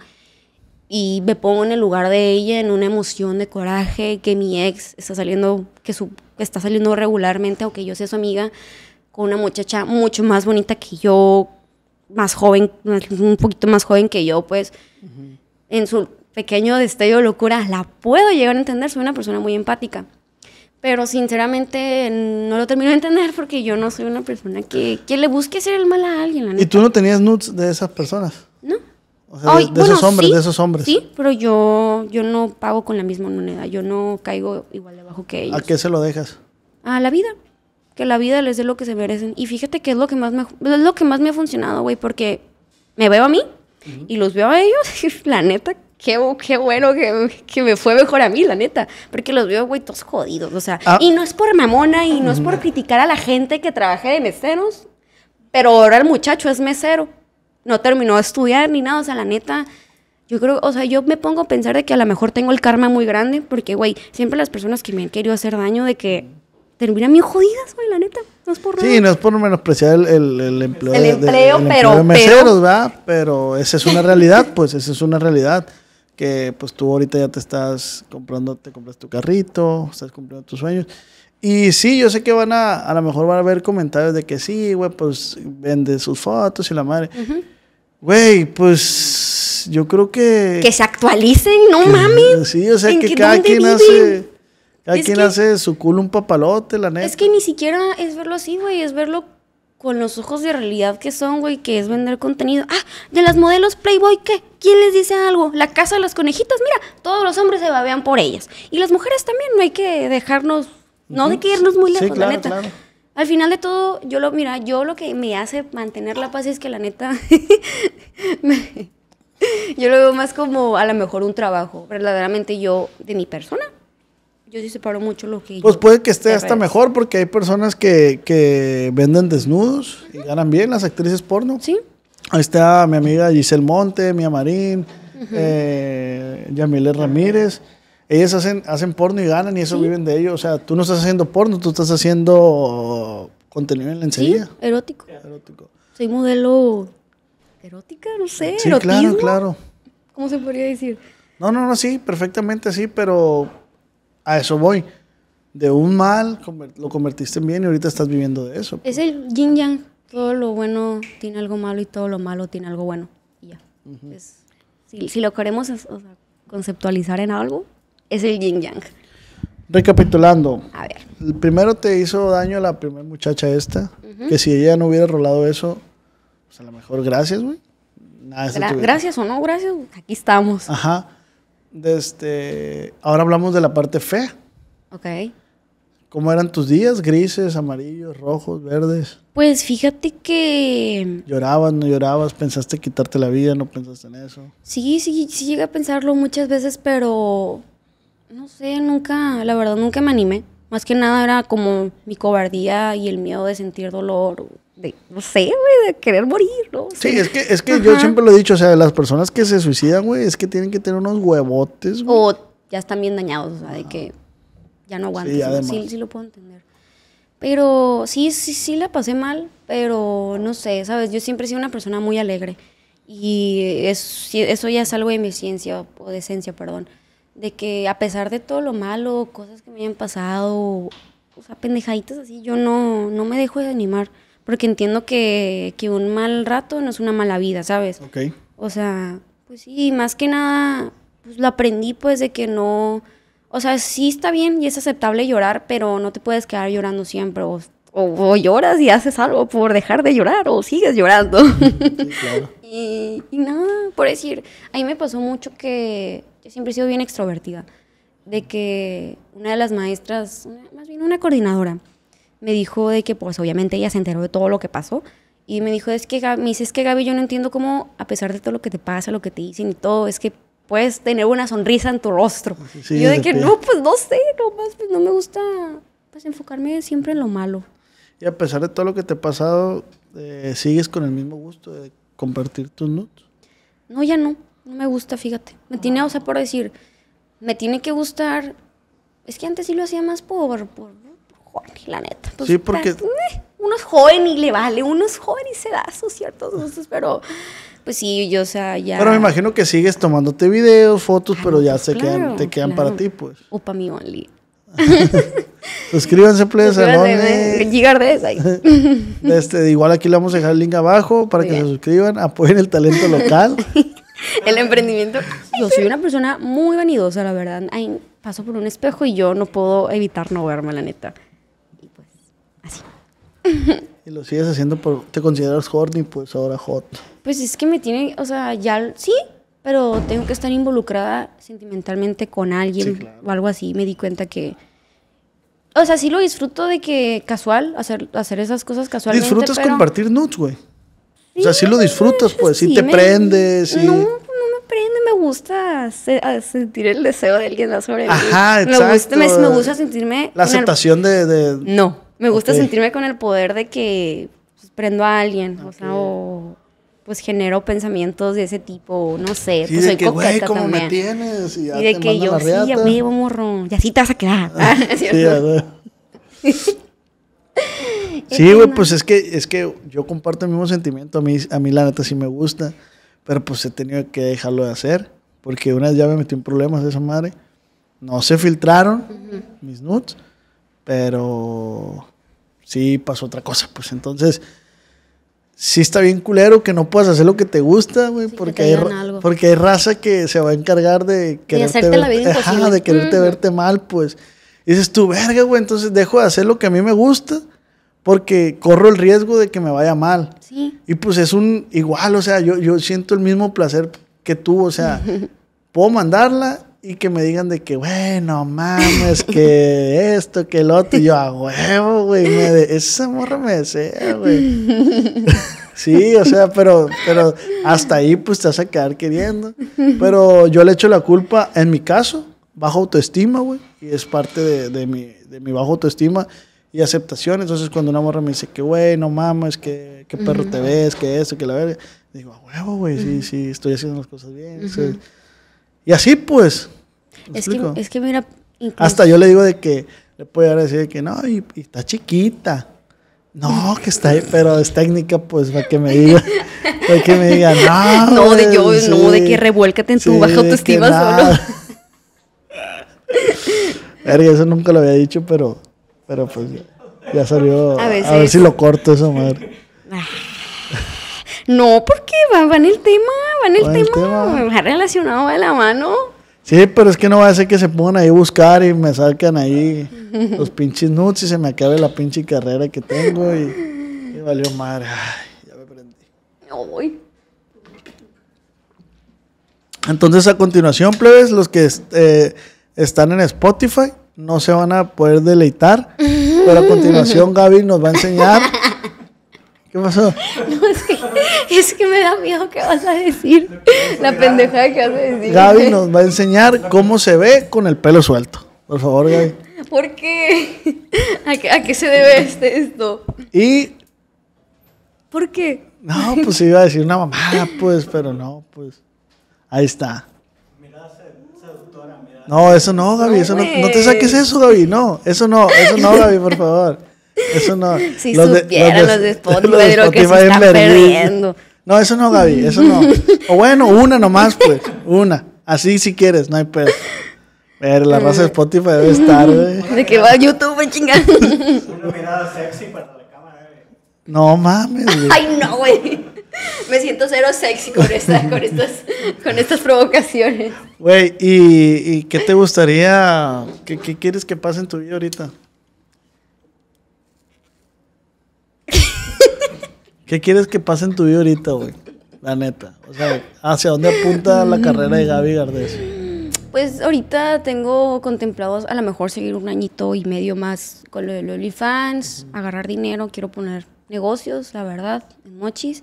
[SPEAKER 1] Y me pongo en el lugar de ella, en una emoción de coraje, que mi ex está saliendo, que, está saliendo regularmente, aunque yo sea su amiga, con una muchacha mucho más bonita que yo, más joven, un poquito más joven que yo, pues, en su pequeño destello de locura, la puedo llegar a entender, soy una persona muy empática. Pero sinceramente no lo termino de entender porque yo no soy una persona que, le busque hacer el mal a alguien. La neta. ¿Y tú no
[SPEAKER 2] tenías nudes de esas personas? No. O sea, de, esos hombres, sí, de esos hombres. Sí,
[SPEAKER 1] pero yo, yo no pago con la misma moneda. Yo no caigo igual debajo que ellos. ¿A qué se lo dejas? A la vida. Que la vida les dé lo que se merecen. Y fíjate que es lo que más me, es lo que más me ha funcionado, güey, porque me veo a mí y los veo a ellos. la neta, Qué, bueno que, que, me fue mejor a mí, la neta. Porque los veo, güey, todos jodidos. O sea, ah. y no es por mamona y no es por mm. criticar a la gente que trabaja de meseros. Pero ahora el muchacho es mesero. No terminó de estudiar ni nada. O sea, la neta, yo creo, o sea, yo me pongo a pensar de que a lo mejor tengo el karma muy grande. Porque, güey, siempre las personas que me han querido hacer daño de que terminan bien jodidas, güey, la neta. No es por Sí, no
[SPEAKER 2] es por menospreciar el, el, empleo. El empleo, de, pero. meseros, ¿verdad? Pero esa es una realidad, pues, esa es una realidad que pues tú ahorita ya te estás comprando, te compras tu carrito, estás cumpliendo tus sueños. Y sí, yo sé que van a, a lo mejor van a haber comentarios de que sí, güey, pues vende sus fotos y la madre. Güey, pues yo creo que... Que se actualicen, no mami mames. Sí, o sea, que, cada quien hace... Cada quien hace su culo un papalote, la neta. Es
[SPEAKER 1] que ni siquiera es verlo así, güey, es verlo con los ojos de realidad que son, güey, que es vender contenido. Ah, de las modelos Playboy, ¿qué? ¿Quién les dice algo? La casa de las conejitas, mira, todos los hombres se babean por ellas. Y las mujeres también, no hay que dejarnos, no hay que irnos muy lejos, la neta. Al final de todo, yo lo, mira, yo lo que me hace mantener la paz es que la neta, yo lo veo más como a lo mejor un trabajo. Verdaderamente yo, de mi persona, yo sí separo mucho lo que... Pues puede que esté hasta
[SPEAKER 2] mejor porque hay personas que, que venden desnudos y ganan bien las actrices porno. Sí. Ahí está mi amiga Giselle Monte, Mia Marín, eh, Yamile Ramírez. Ellas hacen, hacen porno y ganan y eso viven de ellos. O sea, tú no estás haciendo porno, tú estás haciendo contenido en la Sí,
[SPEAKER 1] erótico. erótico. Soy modelo erótica, no sé. Sí, claro, claro. ¿Cómo se podría decir?
[SPEAKER 2] No, no, no, sí, perfectamente sí, pero a eso voy. De un mal lo convertiste en bien y ahorita estás viviendo de eso. Es
[SPEAKER 1] el yin yang. Todo lo bueno tiene algo malo y todo lo malo tiene algo bueno. Y ya. si, lo queremos conceptualizar en algo, es el yin yang.
[SPEAKER 2] Recapitulando. A ver. Primero te hizo daño la primera muchacha esta. Que si ella no hubiera rolado eso, pues a lo mejor gracias, güey. gracias
[SPEAKER 1] o no, gracias, aquí estamos. Ajá
[SPEAKER 2] este, ahora hablamos de la parte fe. Ok. ¿Cómo eran tus días? ¿Grises, amarillos, rojos, verdes?
[SPEAKER 1] Pues fíjate que...
[SPEAKER 2] ¿Llorabas, no llorabas? ¿Pensaste quitarte la vida? ¿No pensaste en eso?
[SPEAKER 1] Sí, sí, sí llegué a pensarlo muchas veces, pero... No sé, nunca, la verdad, nunca me animé. Más que nada era como mi cobardía y el miedo de sentir dolor de, no sé, güey, de querer morir, ¿no? Sí, es que, es que yo siempre
[SPEAKER 2] lo he dicho, o sea, las personas que se suicidan, güey, es que tienen que tener unos huevotes, güey.
[SPEAKER 1] O ya están bien dañados, o sea, de que ya no aguantan. Sí, sí, lo puedo entender. Pero sí, sí, sí la pasé mal, pero no sé, ¿sabes? Yo siempre he sido una persona muy alegre. Y eso ya es algo de mi ciencia, o de esencia, perdón. De que a pesar de todo lo malo, cosas que me hayan pasado, o sea, pendejaditas así, yo no, no me dejo de animar porque entiendo que, un mal rato no es una mala vida, ¿sabes? Ok. O sea, pues sí, más que nada, pues lo aprendí pues de que no, o sea, sí está bien y es aceptable llorar, pero no te puedes quedar llorando siempre, o, lloras y haces algo por dejar de llorar, o sigues llorando. claro. y, y nada, por decir, a mí me pasó mucho que yo siempre he sido bien extrovertida, de que una de las maestras, más bien una coordinadora, me dijo de que pues obviamente ella se enteró de todo lo que pasó y me dijo, es que me dice, es que Gaby, yo no entiendo cómo a pesar de todo lo que te pasa, lo que te dicen y todo, es que puedes tener una sonrisa en tu rostro. yo de que no, pues no sé, nomás pues, no me gusta pues, enfocarme siempre en lo malo.
[SPEAKER 2] Y a pesar de todo lo que te ha pasado, eh, ¿sigues con el mismo gusto de compartir tus nudes?
[SPEAKER 1] No, ya no, no me gusta, fíjate. Me tiene, o sea, por decir, me tiene que gustar, es que antes sí lo hacía más por, por la neta. Pues, sí, porque... Pues, eh, uno es joven y le vale, uno es joven y se da sus ciertos gustos, pero pues sí, yo, o sea, ya. Pero me
[SPEAKER 2] imagino que sigues tomándote videos, fotos, pero ya se te quedan para ti, pues.
[SPEAKER 1] O mi only.
[SPEAKER 2] Suscríbanse, please,
[SPEAKER 1] Gigardes ahí.
[SPEAKER 2] Este, igual aquí le vamos a dejar el link abajo para que se suscriban, apoyen el talento local.
[SPEAKER 1] el emprendimiento. Yo soy una persona muy vanidosa, la verdad. Ay, paso por un espejo y yo no puedo evitar no verme, la neta.
[SPEAKER 2] y lo sigues haciendo por. Te consideras horny, pues ahora hot.
[SPEAKER 1] Pues es que me tiene. O sea, ya. Sí, pero tengo que estar involucrada sentimentalmente con alguien o algo así. Me di cuenta que. O sea, sí lo disfruto de que casual, hacer, hacer esas cosas casualmente. ¿Disfrutas compartir nudes, güey? o sea, sí lo
[SPEAKER 2] disfrutas, pues, sí, te prendes. No, no me
[SPEAKER 1] prende, me gusta sentir el deseo de alguien más sobre mí. Ajá,
[SPEAKER 2] exacto. Me gusta,
[SPEAKER 1] sentirme... La aceptación
[SPEAKER 2] de, de... No.
[SPEAKER 1] Me gusta sentirme con el poder de que pues, prendo a alguien, o sea, o pues genero pensamientos de ese tipo, no sé, sí, pues soy que, ¿cómo Me tienes? Y, de que yo, sí, ya me morro, y así te vas a quedar. sí, güey, pues es que,
[SPEAKER 2] es que yo comparto el mismo sentimiento, a mí, a mí la neta sí me gusta, pero pues he tenido que dejarlo de hacer, porque una vez ya me metí en problemas de esa madre, no se filtraron mis nudes, pero sí pasó otra cosa, pues entonces sí está bien culero que no puedas hacer lo que te gusta, güey, porque, hay, porque raza que se va a encargar de quererte, la de quererte verte mal, pues. Y dices tú, verga, güey, entonces dejo de hacer lo que a mí me gusta porque corro el riesgo de que me vaya mal. Y pues es un igual, o sea, yo, yo siento el mismo placer que tú, o sea, puedo mandarla y que me digan de que, bueno, mames, que esto, que el otro. yo, a huevo, güey. Esa morra me desea, güey. Sí, o sea, pero, pero hasta ahí pues te vas a quedar queriendo. Pero yo le echo la culpa, en mi caso, bajo autoestima, güey. Y es parte de, mi, bajo autoestima y aceptación. Entonces, cuando una morra me dice que, güey, no mames, que, perro te ves, que esto, que la verga. Digo, a huevo, güey, sí, sí, estoy haciendo las cosas bien. Y así pues.
[SPEAKER 1] Es que, es que, mira. Hasta yo le digo
[SPEAKER 2] de que le puedo decir que no, y, está chiquita. No, que está ahí, pero es técnica, pues, para que me diga, para que me diga, no. No, de yo, no, de que revuélcate
[SPEAKER 1] en tu baja autoestima solo.
[SPEAKER 2] eso nunca lo había dicho, pero, pero pues ya salió. A, ver si lo corto eso, madre. Ah.
[SPEAKER 1] No, porque va, en el tema, va en el, tema, va relacionado de la mano.
[SPEAKER 2] Sí, pero es que no va a ser que se pongan ahí a buscar y me salgan ahí los pinches nuts y se me acabe la pinche carrera que tengo y, valió madre. ya me
[SPEAKER 1] prendí. voy.
[SPEAKER 2] Entonces, a continuación, plebes, los que eh, están en Spotify no se van a poder deleitar,
[SPEAKER 1] pero a continuación
[SPEAKER 2] Gaby nos va a enseñar ¿Qué pasó?
[SPEAKER 1] No, sé, es que me da miedo qué vas a decir. La pendejada que vas a decir. Gaby nos
[SPEAKER 2] va a enseñar cómo se ve con el pelo suelto. Por favor, Gaby.
[SPEAKER 1] ¿Por qué? ¿A qué, a qué se debe este, esto? Y. ¿Por qué?
[SPEAKER 2] No, pues iba a decir una mamada, pues, pero no, pues. Ahí está. No, eso no, Gaby, eso no, no te saques eso, Gaby, no, eso no, eso no, Gaby, por favor. Eso no. Si supieran los, de, Spotify, que se está perdiendo. No, eso no, Gaby, eso no. O bueno, una nomás, pues, una. Así si quieres, no hay pedo. Pero la raza de Spotify debe estar, De
[SPEAKER 1] que va a YouTube, chingada. Una mirada sexy para la cámara,
[SPEAKER 2] güey. No mames, Ay,
[SPEAKER 1] no, güey. Me siento cero sexy con, esta, con, estas, con estas provocaciones.
[SPEAKER 2] Güey, ¿y, ¿y, qué te gustaría? ¿Qué, ¿Qué quieres que pase en tu vida ahorita? ¿Qué quieres que pase en tu vida ahorita, güey? La neta. O sea, ¿hacia dónde apunta la carrera de Gaby Gardés?
[SPEAKER 1] Pues ahorita tengo contemplados a lo mejor seguir un añito y medio más con lo de los agarrar dinero, quiero poner negocios, la verdad, en mochis.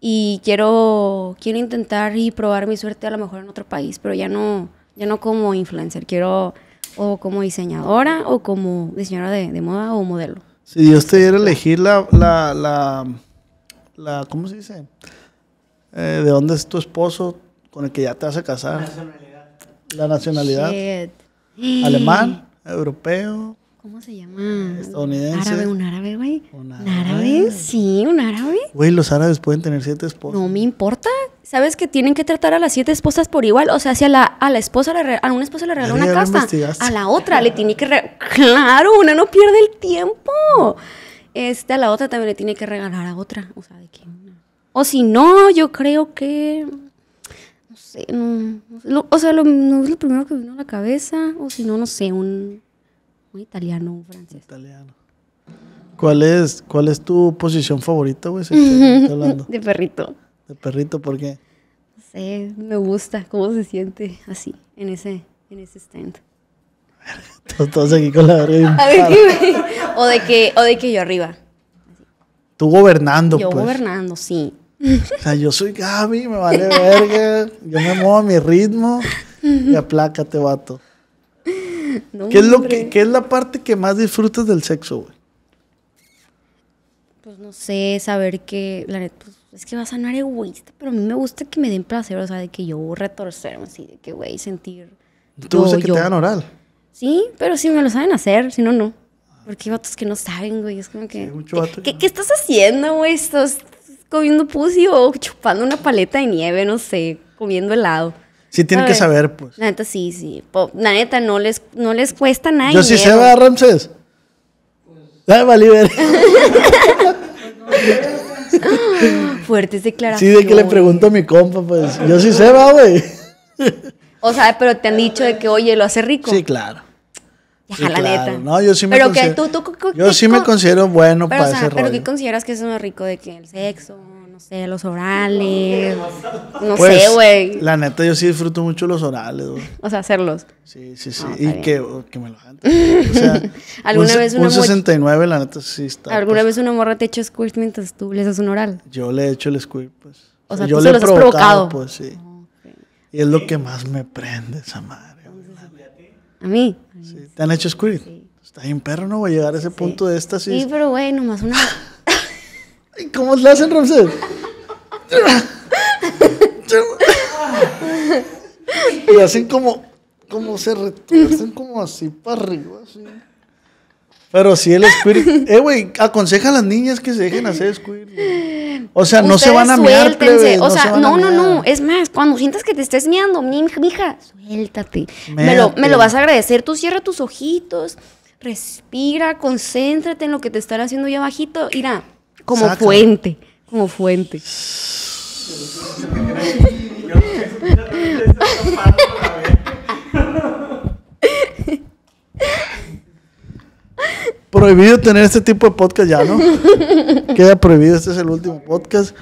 [SPEAKER 1] Y quiero, quiero intentar y probar mi suerte a lo mejor en otro país, pero ya no, ya no como influencer, quiero o como diseñadora o como diseñadora de, moda o modelo.
[SPEAKER 2] Si Dios te diera elegir la la ¿cómo se dice? Eh, ¿De dónde es tu esposo con el que ya te vas a casar?
[SPEAKER 1] Nacionalidad.
[SPEAKER 2] La nacionalidad.
[SPEAKER 1] Alemán,
[SPEAKER 2] europeo.
[SPEAKER 1] ¿Cómo se llama? Estadounidense. un árabe, güey. ¿Un árabe? Sí, un árabe.
[SPEAKER 2] Güey, los árabes pueden tener siete esposas.
[SPEAKER 1] No me importa. ¿Sabes que tienen que tratar a las siete esposas por igual? O sea, si a la, a esposa, le a una esposa le regala una casa, a la otra le tiene que... Claro, una no pierde el tiempo este, a la otra también le tiene que regalar a otra. O sea, de O si no, yo creo que. No sé, no. o sea, lo, no es lo primero que vino a la cabeza. O si no, no sé, un, un italiano, un francés. Italiano.
[SPEAKER 2] ¿Cuál es, ¿Cuál es tu posición favorita, güey? de perrito. De perrito, ¿por qué?
[SPEAKER 1] No sé, me gusta cómo se siente así, en ese, en ese stand.
[SPEAKER 2] Todos aquí con la
[SPEAKER 1] o de que, o de que yo arriba.
[SPEAKER 2] Tú gobernando, Yo pues.
[SPEAKER 1] gobernando, sí. O sea, yo soy Gaby, me vale verga.
[SPEAKER 2] Yo me muevo a mi ritmo y aplácate, vato.
[SPEAKER 1] ¿Qué, es lo es
[SPEAKER 2] la parte que más disfrutas del sexo, güey?
[SPEAKER 1] Pues no sé, saber que, la neta, pues, es que va a sonar egoísta, pero a mí me gusta que me den placer, o sea, de que yo retorcerme así, de que, güey, sentir. ¿Tú que te hagan oral? Sí, pero si me lo saben hacer, si no, no. Porque hay vatos que no saben, güey. Es como que. ¿Qué, estás haciendo, güey? ¿Estás comiendo pussy o chupando una paleta de nieve? No sé, comiendo helado. Sí, tienen que saber, pues. La neta, sí, sí. la neta, no les, no les cuesta nada. Yo sí si se va,
[SPEAKER 2] Ramses. Dale, Valiver.
[SPEAKER 1] Fuertes declaraciones. Sí, de que le pregunto
[SPEAKER 2] a mi compa, pues. Yo sí se va, güey.
[SPEAKER 1] o sea, pero te han dicho de que, oye, lo hace rico. Sí, claro.
[SPEAKER 2] Ya, la neta. No, yo sí me pero considero. Que, yo sí me considero bueno para o sea, Pero ¿qué
[SPEAKER 1] consideras que es más rico de que el sexo? No sé, los orales. No sé, pues, güey.
[SPEAKER 2] La neta, yo sí disfruto mucho los orales, güey.
[SPEAKER 1] O sea, hacerlos. Sí, sí, sí. y que, que, me lo hagan. O sea, ¿Alguna un, vez una un 69, la neta, sí está. ¿Alguna pues. vez una morra te ha hecho mientras tú le haces un oral?
[SPEAKER 2] Yo le he hecho el squirt, pues. O sea, yo tú le se he provocado, has provocado. Pues sí. Ah, y es lo que más me prende esa madre. A mí. sí, te han hecho squirt. Está bien perro, ¿no? Voy a llegar a ese punto de esta Sí,
[SPEAKER 1] pero güey, nomás una...
[SPEAKER 2] ¿Y cómo la hacen, Ramsey? y hacen como... Como se retuercen como así
[SPEAKER 1] para arriba, así.
[SPEAKER 2] Pero si el squirt. Eh, güey, aconseja a las niñas que se dejen hacer squirt.
[SPEAKER 1] O sea, no se van a mear, O sea, no, no, no, Es más, cuando sientas que te estés meando, mija, suéltate. Me lo, vas a agradecer. Tú cierra tus ojitos, respira, concéntrate en lo que te están haciendo ahí abajito. Mira, como fuente, como fuente.
[SPEAKER 2] prohibido tener este tipo de podcast ya, ¿no? Queda prohibido, este es el último podcast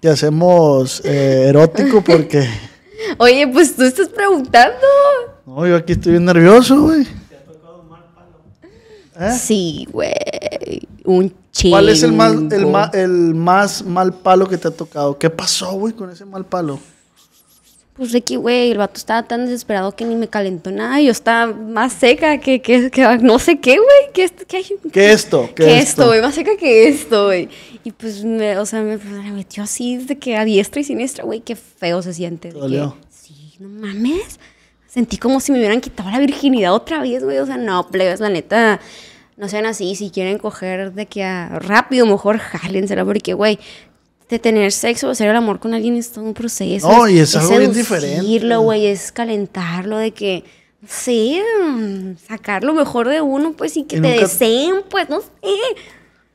[SPEAKER 2] que hacemos eh, erótico porque...
[SPEAKER 1] Oye, pues tú estás preguntando.
[SPEAKER 2] No, yo aquí estoy bien nervioso, güey. ¿Eh? Sí, güey.
[SPEAKER 1] Un chingo. ¿Cuál es el, mal, el,
[SPEAKER 2] el más mal palo que te ha tocado? ¿Qué pasó, güey, con ese mal palo?
[SPEAKER 1] Pues de güey, el vato estaba tan desesperado que ni me calentó nada. Yo estaba más seca que, no sé qué, güey. Que,
[SPEAKER 2] ¿Qué esto, que, esto,
[SPEAKER 1] güey. Más seca que esto, güey. Y pues, me, o sea, pues, me, metió así de que a diestra y siniestra, güey. Qué feo se siente. sí, no mames. Sentí como si me hubieran quitado la virginidad otra vez, güey. O sea, no, plebes, la neta no sean así. Si quieren coger de que a rápido, mejor será porque, güey, de tener sexo o hacer el amor con alguien es todo un proceso. No, y es, es algo bien diferente. güey, es calentarlo, de que, sí, sacar lo mejor de uno, pues, y que te deseen, pues, no sé.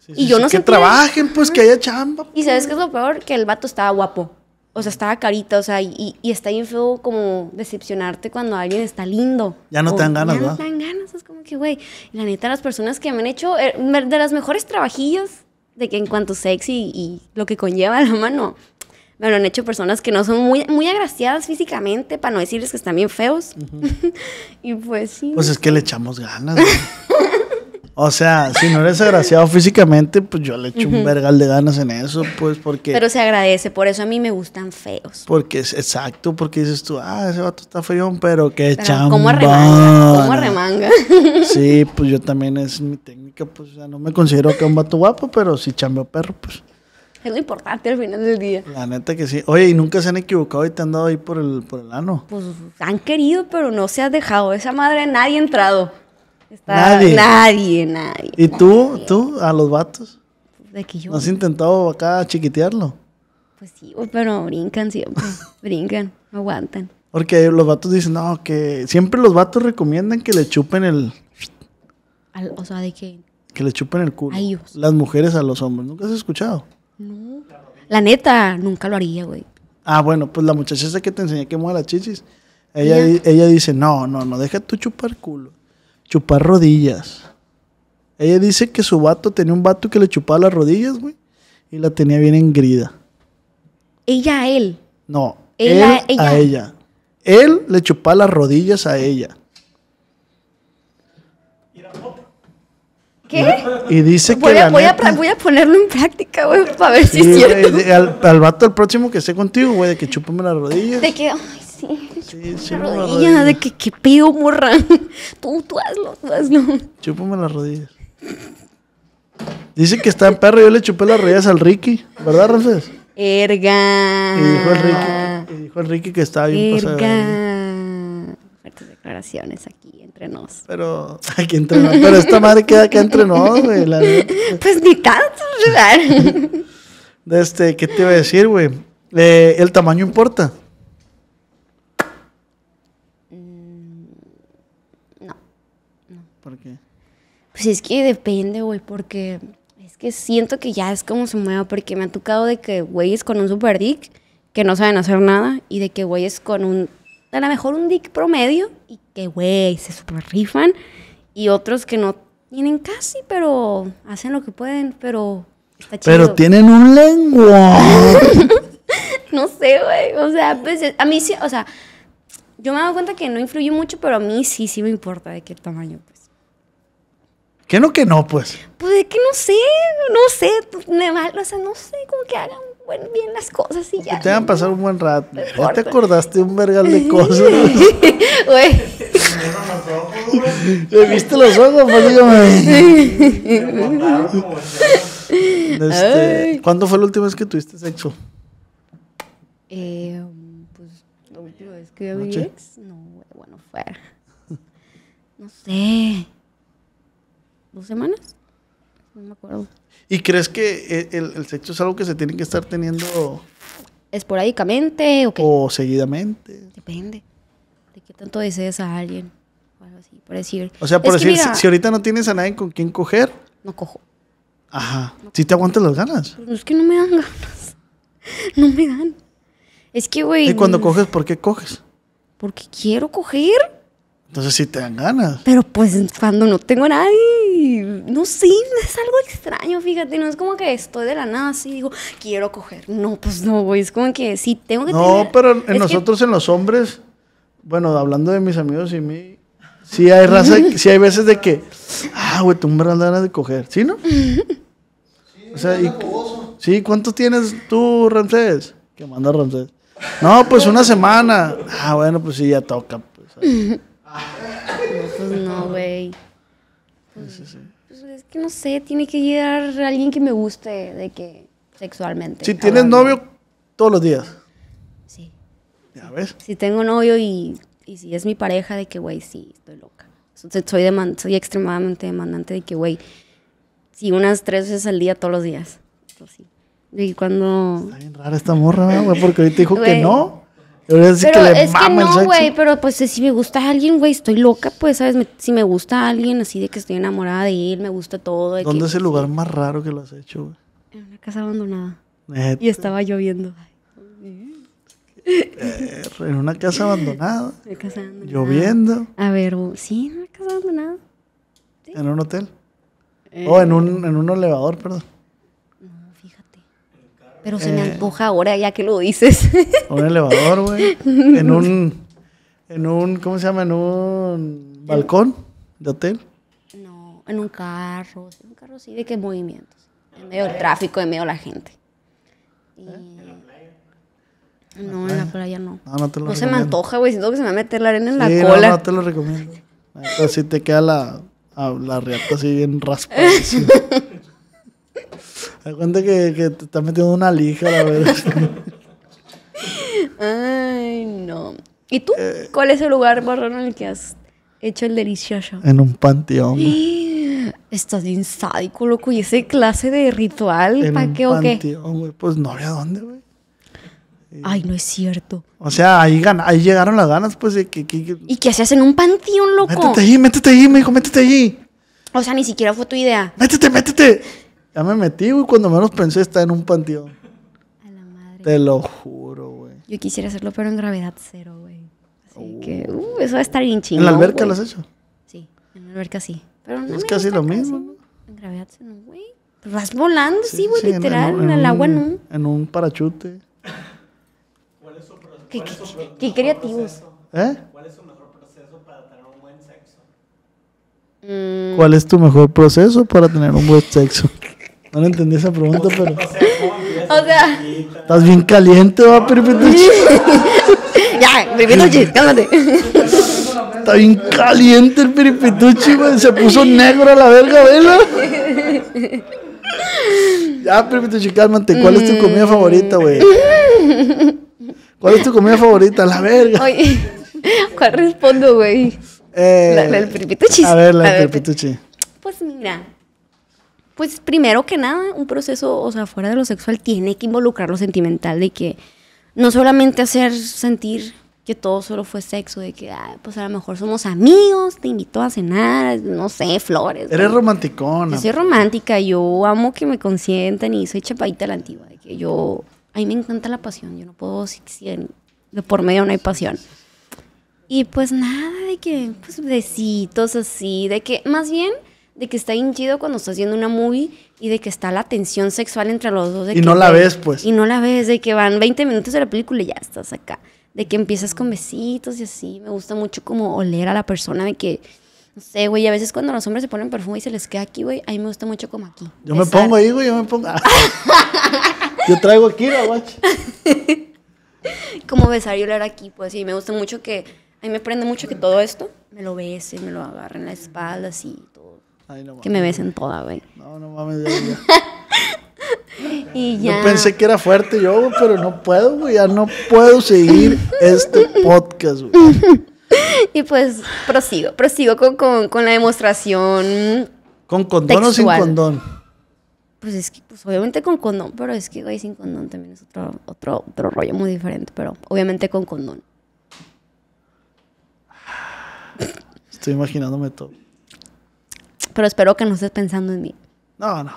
[SPEAKER 1] y yo no sé. Que trabajen, pues, que haya chamba. Y sabes pues. qué es lo peor? Que el vato estaba guapo. O sea, estaba carita, o sea, y, está bien feo como decepcionarte cuando alguien está lindo. Ya no te dan ganas, Ya no te dan ganas, es como que, güey, la neta, las personas que me han hecho, eh, de las mejores trabajillos de que en cuanto sexy y lo que conlleva la mano, me lo han hecho personas que no son muy, muy agraciadas físicamente, para no decirles que están bien feos. y pues sí. Pues es
[SPEAKER 2] que le echamos ganas. O sea, si no eres agraciado físicamente, pues yo le echo un vergal de ganas en eso, pues porque... Pero se
[SPEAKER 1] agradece, por eso a mí me gustan feos.
[SPEAKER 2] Porque es exacto, porque dices tú, ah, ese vato está feo, pero qué chamba. ¿Cómo remanga? ¿Cómo
[SPEAKER 1] remanga?
[SPEAKER 2] sí, pues yo también es mi técnica, pues o no me considero que un vato guapo, pero si chambeo perro, pues...
[SPEAKER 1] Es lo importante al final del día.
[SPEAKER 2] La neta que sí. Oye, ¿y nunca se han equivocado y te han dado ahí por el, por el ano?
[SPEAKER 1] Pues han querido, pero no se ha dejado. Esa madre nadie ha entrado. Está, nadie. Nadie, nadie. ¿Y
[SPEAKER 2] tú, tú, a los vatos? has intentado acá chiquitearlo?
[SPEAKER 1] Pues sí, pero brincan siempre. brincan, aguantan.
[SPEAKER 2] Porque los vatos dicen, no, que siempre los vatos recomiendan que le chupen el.
[SPEAKER 1] o sea, de que.
[SPEAKER 2] Que le chupen el culo. Las mujeres a los hombres. ¿Nunca has escuchado?
[SPEAKER 1] No. La neta, nunca lo haría, güey.
[SPEAKER 2] Ah, bueno, pues la muchacha esa que te enseñé que mueve las chichis. Ella, ella dice, no, no, no, deja tú chupar culo chupar rodillas. Ella dice que su vato tenía un vato que le chupaba las rodillas, güey. Y la tenía bien engrida.
[SPEAKER 1] ¿Ella a él? No, a, ella. a
[SPEAKER 2] ella. Él le chupaba las rodillas a ella.
[SPEAKER 1] ¿Qué? Y dice voy que. A, voy, a ponerlo en práctica, güey, para ver si es cierto.
[SPEAKER 2] Al, vato, el próximo que esté contigo, güey, de que chupame las rodillas.
[SPEAKER 1] De qué? de que qué pedo, morra. Tú, tú hazlo, tú hazlo.
[SPEAKER 2] Chúpame las rodillas. Dice que está en perro, yo le chupé las rodillas al Ricky, ¿verdad, Rafael?
[SPEAKER 1] Erga. Y dijo
[SPEAKER 2] el Ricky, que estaba bien Erga.
[SPEAKER 1] pasada. declaraciones aquí entre nos.
[SPEAKER 2] Pero, pero esta madre queda acá entre nos, güey.
[SPEAKER 1] Pues ni tanto, ¿verdad?
[SPEAKER 2] este, ¿qué te iba a decir, güey? Eh, el tamaño importa.
[SPEAKER 1] Pues es que depende, güey, porque es que siento que ya es como se mueva, porque me ha tocado de que güeyes con un super dick que no saben hacer nada y de que güeyes con un, a lo mejor un dick promedio y que güey se super rifan y otros que no tienen casi, pero hacen lo que pueden, pero está chido. Pero
[SPEAKER 2] tienen un lengua.
[SPEAKER 1] no sé, güey, o sea, pues a mí sí, o sea, yo me he dado cuenta que no influye mucho, pero a mí sí, sí me importa de qué tamaño. Pues.
[SPEAKER 2] ¿Qué no que no, pues?
[SPEAKER 1] Pues es que no sé, no sé, no, pues, o sea, no sé cómo que hagan bien las cosas y ya. Te van a pasar
[SPEAKER 2] un buen rato. Pues, te acordaste un vergal de cosas. Güey. ¿Le viste los ojos? Pues Sí. Este, ¿Cuándo fue la última vez que tuviste sexo?
[SPEAKER 1] Eh, pues la última vez que vi ex, no, bueno, fue... No sé dos semanas. No me acuerdo. ¿Y crees
[SPEAKER 2] que e, el, sexo es algo que se tiene que estar teniendo esporádicamente o qué? O seguidamente.
[SPEAKER 1] Depende de qué tanto deseas a alguien. algo así, por decir. O sea, por decir, si,
[SPEAKER 2] ahorita no tienes a nadie con quien coger. No cojo. Ajá. si te aguantas las ganas.
[SPEAKER 1] no pues es que no me dan ganas. No me dan. Es que, güey. ¿Y cuando
[SPEAKER 2] coges, por qué coges?
[SPEAKER 1] Porque quiero coger.
[SPEAKER 2] Entonces sí te dan ganas.
[SPEAKER 1] Pero pues cuando no tengo a nadie, no sé, sí, es algo extraño, fíjate, no es como que estoy de la nada así, digo, quiero coger. No, pues no, güey, es como que sí tengo que No, pero en nosotros,
[SPEAKER 2] en los hombres, bueno, hablando de mis amigos y mí, sí hay raza, sí hay veces de que, ah, güey, tú me das ganas de coger, ¿sí no? sí, sí, ¿cuánto tienes tú, Ramsés? Que manda Ramsés. No, pues una semana. Ah, bueno, pues sí, ya toca.
[SPEAKER 1] Pues, Pues no, güey. Pues es que no sé, tiene que llegar alguien que me guste de que sexualmente. Si tienes
[SPEAKER 2] novio todos los días. Sí.
[SPEAKER 1] Ya ves. Si tengo novio y, y si es mi pareja, de que, güey, sí, estoy loca. Soy, soy extremadamente demandante de que, güey, si unas tres veces al día todos los días. Pues sí. Y cuando... Está bien
[SPEAKER 2] rara esta morra, güey, porque ahorita dijo que no. Pero es que, no, güey,
[SPEAKER 1] pero pues si me gusta alguien, güey, estoy loca, pues, ¿sabes? si me gusta alguien, así de que estoy enamorada de él, me gusta todo. De ¿Dónde es
[SPEAKER 2] el lugar más raro que lo has hecho, güey?
[SPEAKER 1] En una casa abandonada. Y estaba lloviendo. en
[SPEAKER 2] una casa abandonada. Lloviendo.
[SPEAKER 1] A ver, sí, en una casa abandonada.
[SPEAKER 2] En un hotel. Eh, o oh, en un, en un elevador, perdón.
[SPEAKER 1] Pero se me eh, antoja ahora ya que lo dices.
[SPEAKER 2] Un elevador, güey. En un, en un, ¿cómo se llama? En un balcón
[SPEAKER 1] de hotel. No, en un carro. En un carro sí, de qué movimientos. En medio del tráfico, en medio de la gente. ¿En la playa? No, en la playa ¿Eh? no. No, se me antoja, güey. Siento que se me va a meter la arena en la cola. No, no
[SPEAKER 2] te lo recomiendo. Así te queda la, la riata así bien raspada. Te cuenta que, que te estás metiendo una lija, la verdad.
[SPEAKER 1] Ay, no. ¿Y tú? Eh. ¿Cuál es el lugar marrón en el que has hecho el delicioso? En un
[SPEAKER 2] panteón.
[SPEAKER 1] Estás bien sádico, loco. ¿Y ese clase de ritual? ¿Para qué o qué? En un
[SPEAKER 2] panteón. Pues no había
[SPEAKER 1] dónde, güey. Eh. Ay, no es cierto.
[SPEAKER 2] O sea, ahí, ahí llegaron las ganas, pues. De que,
[SPEAKER 1] ¿Y qué hacías en un panteón, loco? Métete ahí, métete ahí, me dijo, métete ahí. O sea, ni siquiera fue tu idea.
[SPEAKER 2] Métete, métete. Ya me metí, güey, cuando menos pensé está en un panteón. A la madre. Te lo juro,
[SPEAKER 1] güey. Yo quisiera hacerlo, pero en gravedad cero, güey. Así uh. que, uh, eso va a estar bien chido. ¿En la alberca lo has hecho? Sí, en la alberca sí. es casi lo mismo. En gravedad cero, güey. Pues vas volando, sí, güey, literal, en, el agua no.
[SPEAKER 2] En un parachute.
[SPEAKER 1] ¿Cuál es su, qué, qué, qué creativos.
[SPEAKER 2] ¿Eh? ¿Cuál es su mejor proceso para tener un
[SPEAKER 1] buen sexo? Mm. ¿Cuál
[SPEAKER 2] es tu mejor proceso para tener un buen sexo? No entendí esa pregunta, pero. O sea, Estás bien caliente, va, Piripituchi. ya, Piripituchi, cálmate. Está bien caliente el Piripituchi, güey. Se puso negro a la verga, vela. ya, Piripituchi, cálmate. ¿Cuál es tu comida mm. favorita, güey? ¿Cuál es tu comida
[SPEAKER 1] favorita? La verga. Oye, ¿cuál respondo, güey? Eh, la, del Piripituchi. A ver, la del Piripituchi. Pues mira pues primero que nada, un proceso, o sea, fuera de lo sexual, tiene que involucrar lo sentimental, de que no solamente hacer sentir que todo solo fue sexo, de que, ah, pues a lo mejor somos amigos, te invito a cenar, no sé, flores. Eres ¿no?
[SPEAKER 2] romanticona. soy pues".
[SPEAKER 1] romántica, yo amo que me consientan y soy chapadita la antigua, de que yo, a mí me encanta la pasión, yo no puedo, si, de por medio no hay pasión. Y pues nada, de que, pues besitos así, de que más bien de que está hinchido cuando estás viendo una movie y de que está la tensión sexual entre los dos. y no la ves, pues. Y no la ves, de que van 20 minutos de la película y ya estás acá. De que empiezas con besitos y así. Me gusta mucho como oler a la persona, de que, no sé, güey, a veces cuando los hombres se ponen perfume y se les queda aquí, güey, a mí me gusta mucho como aquí.
[SPEAKER 2] Yo me pongo ahí, güey, yo me
[SPEAKER 1] pongo.
[SPEAKER 2] yo traigo aquí la guacha.
[SPEAKER 1] como besar y oler aquí, pues, y me gusta mucho que. A mí me prende mucho que todo esto me lo besen, me lo agarren la espalda, así que me besen toda, güey. No, no mames, ya, y ya. Yo pensé
[SPEAKER 2] que era fuerte yo, pero no puedo, güey. Ya no puedo seguir este podcast, güey.
[SPEAKER 1] y pues prosigo, prosigo con, con, con la demostración. ¿Con condón o sin condón? Pues es que, pues obviamente con condón, pero es que, güey, sin condón también es otro, otro, otro rollo muy diferente, pero obviamente con condón.
[SPEAKER 2] Estoy imaginándome todo.
[SPEAKER 1] Pero espero que no estés pensando en mí. No, no.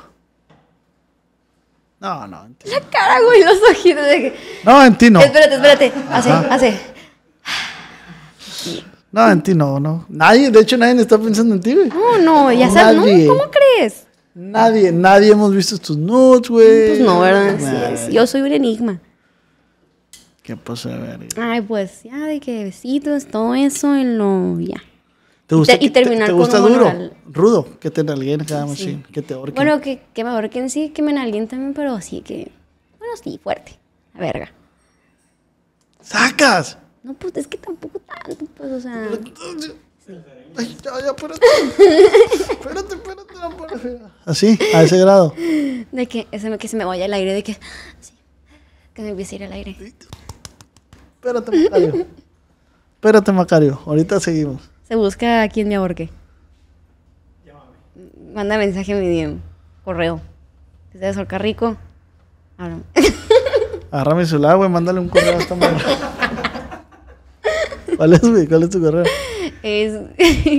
[SPEAKER 1] No, no. En ti La cara, güey, los ojitos de que... No, en ti no. Espérate, espérate. Hace, hace.
[SPEAKER 2] No, en ti no, no. Nadie, de hecho, nadie está pensando en ti, güey. No, no, ya sabes, ¿no? ¿Cómo crees? Nadie, nadie hemos visto tus nudes, güey. Pues no, ¿verdad? Sí, Yo soy un enigma. ¿Qué pasa, verga?
[SPEAKER 1] Ay, pues ya, de que besitos, todo eso, en lo. Ya. ¿Te gusta, y, terminar te, gusta con un duro,
[SPEAKER 2] rudo, que te alguien, cada sí. que te ahorquen.
[SPEAKER 1] Bueno, que, que me ahorquen sí, que me alguien también, pero sí que... Bueno, sí, fuerte, la verga.
[SPEAKER 2] ¡Sacas!
[SPEAKER 1] No, pues es que tampoco tanto, pues, o sea... ya, ya, espérate. espérate, espérate, no,
[SPEAKER 2] Así, a ese grado.
[SPEAKER 1] De que, ese, que se me vaya el aire, de que... que me hubiese ir al aire. Espérate,
[SPEAKER 2] Macario. espérate, Macario, ahorita seguimos.
[SPEAKER 1] Se busca aquí quien me aborque Llámame. Manda mensaje a mi Correo. Si te ahorca rico, háblame.
[SPEAKER 2] Agárrame su lado, güey. Mándale un correo a esta madre. ¿Cuál es, ¿Cuál es tu correo?
[SPEAKER 1] Es,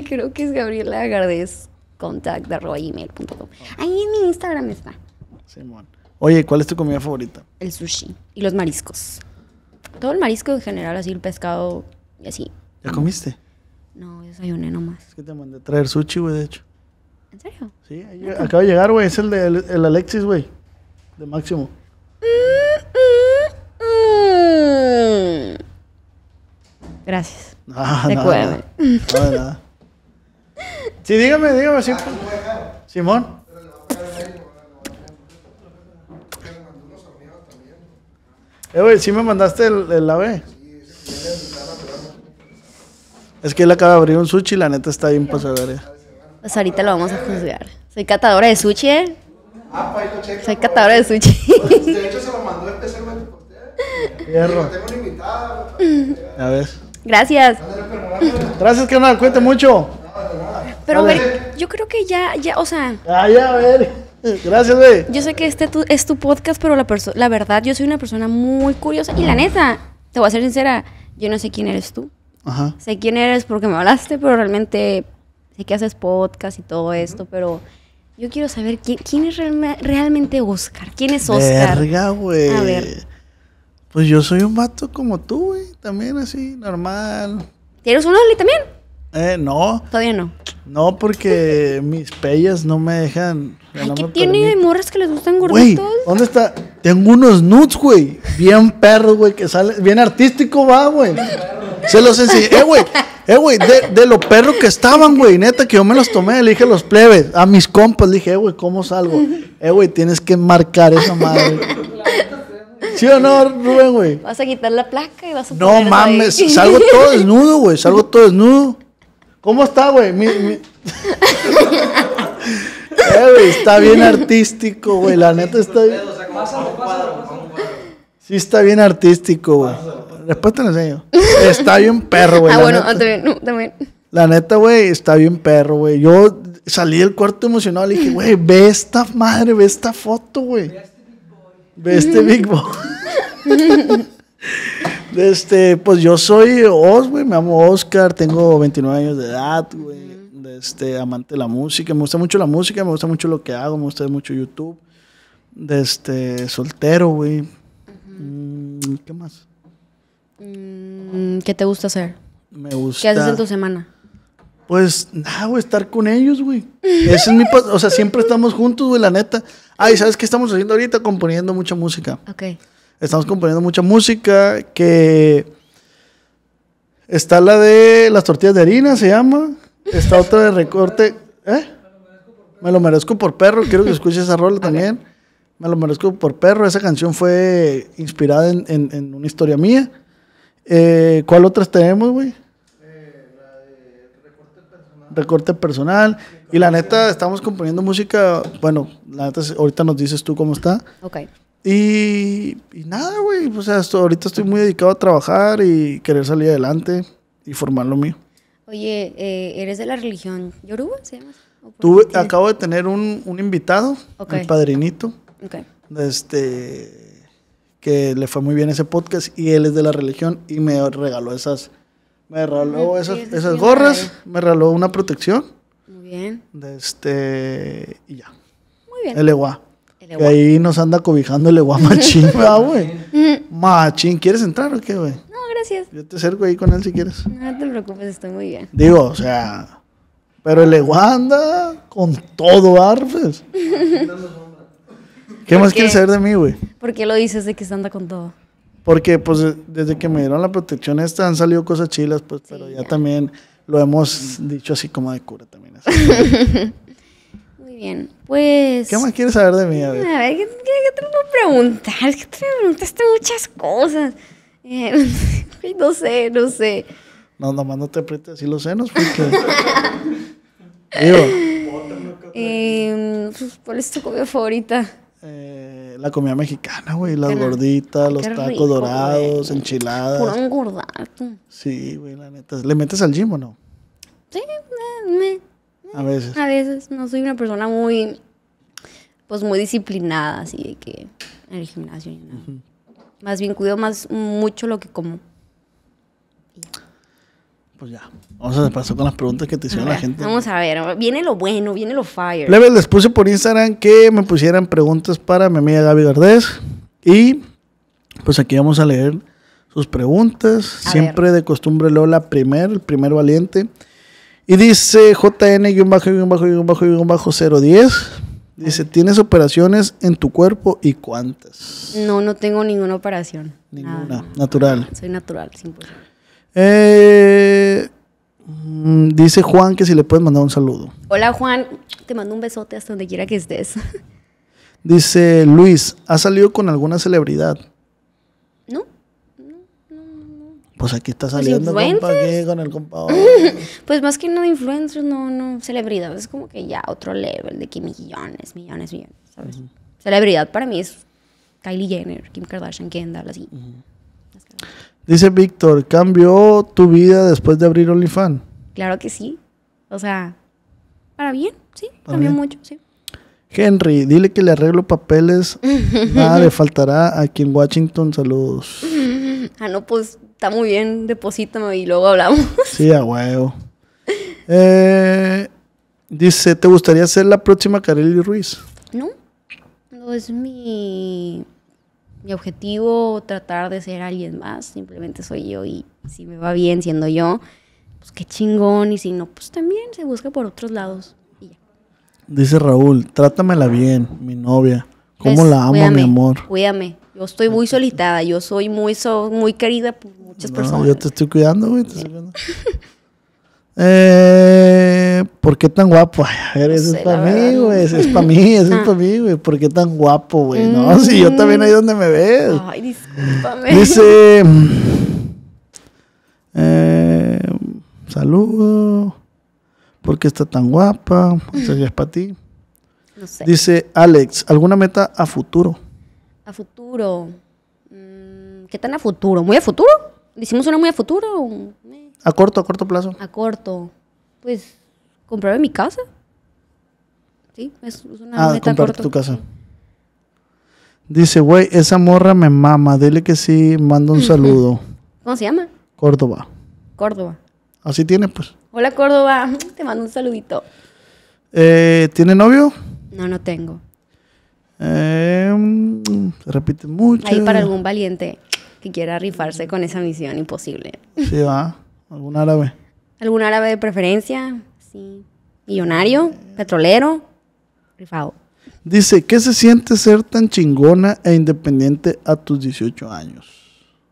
[SPEAKER 1] creo que es Gabriela Gardez, contact.gmail.com. Ahí en mi Instagram está. Simón.
[SPEAKER 2] Oye, ¿cuál es tu comida favorita?
[SPEAKER 1] El sushi y los mariscos. Todo el marisco en general, así el pescado y así. ¿Ya comiste? No, desayuné nomás. Es que te mandé a traer
[SPEAKER 2] sushi, güey, de hecho. ¿En serio? Sí, acaba de llegar, güey. Es el de el, Alexis, güey. De Máximo. Gracias. Ah, Te nada, nada, nada. Sí, dígame, dígame. Sí, Simón. Eh, güey, sí me mandaste el, el ave. Sí, es que él acaba de abrir un sushi y la neta está bien pasadera.
[SPEAKER 1] Pues ahorita lo vamos a juzgar. Soy catadora de sushi, ¿eh? Ah, Soy catadora de sushi. de
[SPEAKER 2] hecho, se lo mandó especialmente por usted.
[SPEAKER 1] Tengo un
[SPEAKER 2] invitado, A Gracias. Gracias, canal. Cuente mucho.
[SPEAKER 1] Pero, a ver, yo creo que ya, ya, o sea. Ah, ya, a
[SPEAKER 2] ver. Gracias, güey.
[SPEAKER 1] Yo sé que este es tu podcast, pero la verdad, yo soy una persona muy curiosa. Y la neta, te voy a ser sincera, yo no sé quién eres tú. Sé quién eres porque me hablaste, pero realmente sé que haces podcast y todo esto, pero yo quiero saber quién, es realmente Oscar. ¿Quién es Oscar? Verga,
[SPEAKER 2] güey. Pues yo soy un vato como tú, güey.
[SPEAKER 1] También así, normal. ¿Tienes un Oli también?
[SPEAKER 2] Eh, no. Todavía no. No, porque mis pellas no me dejan. Ay, ¿qué tiene
[SPEAKER 1] morras que les gustan gorditos?
[SPEAKER 2] ¿dónde está? Tengo unos nuts, güey. Bien perros, güey, que sale. Bien artístico va, güey. Se los enseñé. Eh, güey. Eh, güey, de, los perros que estaban, güey. Neta, que yo me los tomé. Le dije a los plebes, a mis compas. Le dije, eh, güey, ¿cómo salgo? Eh, güey, tienes que marcar esa madre. ¿Sí o no, Rubén, güey?
[SPEAKER 1] Vas a quitar la placa y vas a No mames, salgo todo desnudo, güey. Salgo
[SPEAKER 2] todo desnudo. ¿Cómo está, güey? eh, güey, está bien artístico, güey. La neta está bien. Sí, está bien artístico, güey. Después te lo enseño. Está bien perro, güey. Ah, bueno, también, también. La neta, güey, está bien perro, güey. Yo salí del cuarto emocionado y dije, güey, ve esta madre, ve esta foto, güey.
[SPEAKER 1] Ve este Big Boy.
[SPEAKER 2] este, pues yo soy Oz, güey, me amo Oscar, tengo 29 años de edad, güey. Este, amante de la música, me gusta mucho la música, me gusta mucho lo que hago, me gusta mucho YouTube. De Este, soltero, güey Mm, ¿Qué más?
[SPEAKER 1] Mm, ¿Qué te gusta hacer?
[SPEAKER 2] Me gusta. ¿Qué haces en tu semana? Pues nada, ah, güey, estar con ellos, güey. es mi. O sea, siempre estamos juntos, güey, la neta. Ay, ¿sabes qué estamos haciendo ahorita? Componiendo mucha música. Ok. Estamos componiendo mucha música que. Está la de las tortillas de harina, se llama. Está otra de recorte. ¿Eh? Me lo merezco por perro. Quiero que escuches esa rola también. Me lo merezco por perro. Esa canción fue inspirada en, una historia mía. Eh, ¿Cuál otras tenemos, güey? la de recorte personal. Recorte personal. Y la neta, estamos componiendo música. Bueno, la neta, ahorita nos dices tú cómo está. Ok. Y, nada, güey. O sea, ahorita estoy muy dedicado a trabajar y querer salir adelante y formar lo mío.
[SPEAKER 1] Oye, eh, ¿eres de la religión yoruba? ¿Se llama?
[SPEAKER 2] Tuve, acabo de tener un, invitado, un el padrinito. Okay. Este, que le fue muy bien ese podcast y él es de la religión y me regaló esas, me regaló esas, gorras, me regaló una protección. Muy bien. De este, y ya.
[SPEAKER 1] Muy bien. El EWA. Que
[SPEAKER 2] ahí nos anda cobijando el EWA machín, güey? machín, ¿quieres entrar o qué, güey?
[SPEAKER 1] No, gracias. Yo te
[SPEAKER 2] acerco ahí con él si quieres.
[SPEAKER 1] No te preocupes, estoy muy bien.
[SPEAKER 2] Digo, o sea... Pero el anda con todo, Arfes. ¿Qué más quieres saber de mí, güey?
[SPEAKER 1] ¿Por qué lo dices de que se anda con todo?
[SPEAKER 2] Porque, pues, desde que me dieron la protección esta han salido cosas chilas, pues, pero ya, también lo hemos dicho así como de cura también.
[SPEAKER 1] Muy bien, pues... ¿Qué más quieres saber
[SPEAKER 2] de mí? A ver, a
[SPEAKER 1] ver ¿qué, qué, qué te puedo preguntar? ¿Qué te preguntaste muchas cosas. Eh, no sé, no sé.
[SPEAKER 2] No, nomás no te aprietes así los senos, porque... Digo...
[SPEAKER 1] Eh, ¿Cuál es tu comida favorita?
[SPEAKER 2] Eh, la comida mexicana, güey. Las gorditas, los tacos dorados, enchiladas. Puro
[SPEAKER 1] engordarte.
[SPEAKER 2] Sí, güey, la neta. ¿Le metes al gym o no?
[SPEAKER 1] Sí, eh, me, eh, A veces. A veces. No soy una persona muy. Pues muy disciplinada, así de que. En el gimnasio, nada. Más bien cuido más mucho lo que como.
[SPEAKER 2] Pues ya. Vamos a pasar con las preguntas que te hicieron la gente. Vamos
[SPEAKER 1] a ver. Viene lo bueno, viene lo fire. Level les
[SPEAKER 2] puse por Instagram que me pusieran preguntas para mi amiga Gaby Gardés. Y pues aquí vamos a leer sus preguntas. Siempre de costumbre Lola, primer, el primer valiente. Y dice JN-010. Dice, ¿tienes operaciones en tu cuerpo y cuántas?
[SPEAKER 1] No, no tengo ninguna operación. Ninguna, natural. Soy natural, sin problema.
[SPEAKER 2] Eh, mm, dice Juan que si le puedes mandar un saludo.
[SPEAKER 1] Hola Juan, te mando un besote hasta donde quiera que estés.
[SPEAKER 2] Dice Luis, ¿Ha salido con alguna celebridad?
[SPEAKER 1] No. no,
[SPEAKER 2] no, Pues aquí está pues saliendo con el
[SPEAKER 1] pues más que no influencers, no, no, celebridad. Es como que ya otro level de que millones, millones, millones, ¿sabes? Celebridad para mí es Kylie Jenner, Kim Kardashian, Kendall, así.
[SPEAKER 2] Dice Víctor, ¿cambió tu vida después de abrir OnlyFans?
[SPEAKER 1] Claro que sí. O sea, para bien, sí, cambió mucho, sí.
[SPEAKER 2] Henry, dile que le arreglo papeles.
[SPEAKER 1] Nada le
[SPEAKER 2] faltará aquí en Washington. Saludos.
[SPEAKER 1] ah, no, pues está muy bien. Deposítame y luego hablamos.
[SPEAKER 2] sí, a huevo. Eh, dice, ¿te gustaría ser la próxima Kareli Ruiz?
[SPEAKER 1] No. No es mi mi objetivo tratar de ser alguien más, simplemente soy yo y si me va bien siendo yo, pues qué chingón y si no, pues también se busca por otros lados. Y
[SPEAKER 2] Dice Raúl, trátamela bien, mi novia. ¿Cómo pues, la amo, mi amor?
[SPEAKER 1] Cuídame. Yo estoy muy solitada, yo soy muy, so, muy querida por muchas no, personas.
[SPEAKER 2] Yo te estoy cuidando, güey. Te estoy cuidando. Eh, ¿Por qué tan guapo? A ver, eso es para mí, güey. es para mí, eso es para mí, güey. ¿Por qué tan guapo, güey? No, mm. si yo también ahí donde me ves. Ay, discúlpame. Dice. Eh, saludo. ¿Por qué está tan guapa? Pues eso ya es para ti. No sé. Dice Alex, ¿alguna meta a futuro?
[SPEAKER 1] A futuro. Mm, ¿Qué tan a futuro? ¿Muy a futuro? ¿Hicimos una muy a futuro? Mm. ¿A corto, a corto plazo? A corto. Pues comprarme mi casa. Sí, es una ah, meta tu casa.
[SPEAKER 2] Dice, güey, esa morra me mama. Dile que sí, mando un saludo. ¿Cómo se llama? Córdoba. Córdoba. Así tiene, pues.
[SPEAKER 1] Hola, Córdoba. Te mando un saludito.
[SPEAKER 2] Eh, ¿Tiene novio?
[SPEAKER 1] No, no tengo.
[SPEAKER 2] Eh, mm, se repite mucho. ¿Hay para algún
[SPEAKER 1] valiente que quiera rifarse con esa misión imposible.
[SPEAKER 2] Sí, va. ¿Algún árabe?
[SPEAKER 1] ¿Algún árabe de preferencia? Sí. Millonario, petrolero, rifado.
[SPEAKER 2] Dice, ¿qué se siente ser tan chingona e independiente a tus 18 años?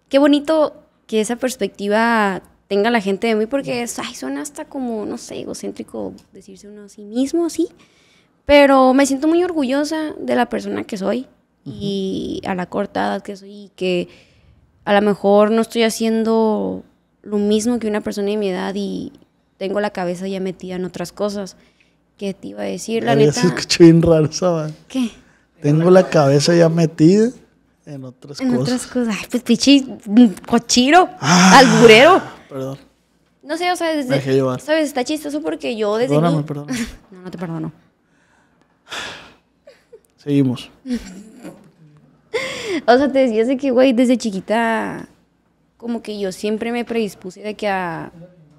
[SPEAKER 1] Qué bonito que esa perspectiva tenga la gente de mí porque suena hasta como, no sé, egocéntrico decirse uno a sí mismo, sí. Pero me siento muy orgullosa de la persona que soy y a la corta edad que soy y que a lo mejor no estoy haciendo lo mismo que una persona de mi edad y tengo la cabeza ya metida en otras cosas. ¿Qué te iba a decir? La neta.
[SPEAKER 2] bien raro, ¿sabes? ¿Qué? Tengo la cabeza ya metida en
[SPEAKER 1] otras cosas. En otras cosas. Ay, pues pichi, cochiro, ah, alburero. Perdón. No sé, o sea, desde, Me llevar. ¿sabes? Está chistoso porque yo desde. Perdóname, perdón. no, no te perdono. Seguimos. o sea, te decía, de que, güey, desde chiquita como que yo siempre me predispuse de que a,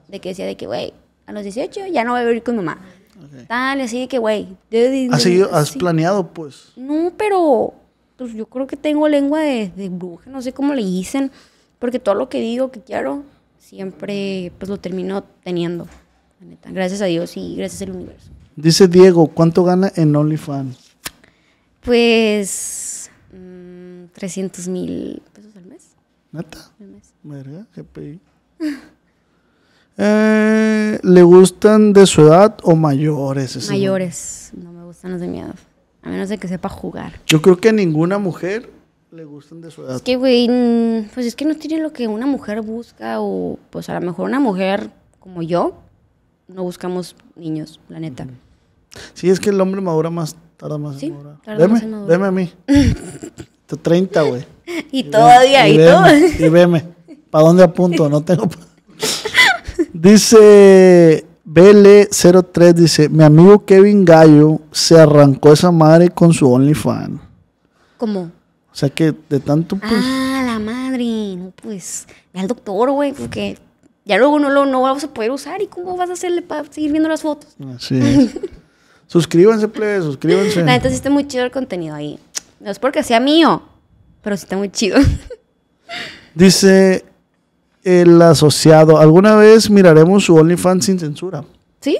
[SPEAKER 1] de que decía de que, güey, a los 18 ya no voy a vivir con mamá. Tal, así de que, güey. ¿Has, ¿Has
[SPEAKER 2] planeado, pues?
[SPEAKER 1] No, pero pues yo creo que tengo lengua de, bruja, no sé cómo le dicen, porque todo lo que digo que quiero, siempre pues lo termino teniendo. Gracias a Dios y gracias al universo.
[SPEAKER 2] Dice Diego, ¿cuánto gana en OnlyFans?
[SPEAKER 1] Pues... Mmm, 300 mil pesos al mes. ¿Neta?
[SPEAKER 2] Eh, ¿Le gustan de su edad o mayores? mayores.
[SPEAKER 1] No me gustan los de mi edad. A menos de que sepa jugar.
[SPEAKER 2] Yo creo que a ninguna mujer le gustan de su edad. Es
[SPEAKER 1] que, güey, pues es que no tiene lo que una mujer busca o, pues a lo mejor una mujer como yo, no buscamos niños, la neta.
[SPEAKER 2] Sí, es que el hombre madura más, tarda más sí, en madurar. veme, a mí. 30, güey.
[SPEAKER 1] Y, todavía, y, todo. Y
[SPEAKER 2] veme. ¿Para dónde apunto? No tengo. dice BL03, dice, mi amigo Kevin Gallo se arrancó esa madre con su OnlyFans.
[SPEAKER 1] ¿Cómo? O
[SPEAKER 2] sea que de tanto... Pues,
[SPEAKER 1] ah, la madre. No, pues, ve al doctor, güey, porque ya luego no lo no vamos a poder usar. ¿Y cómo vas a hacerle para seguir viendo las fotos?
[SPEAKER 2] Sí. suscríbanse, plebe, suscríbanse. La neta sí está
[SPEAKER 1] muy chido el contenido ahí. No es porque sea mío, pero sí está muy chido.
[SPEAKER 2] Dice el asociado. ¿Alguna vez miraremos su OnlyFans sin censura?
[SPEAKER 1] Sí,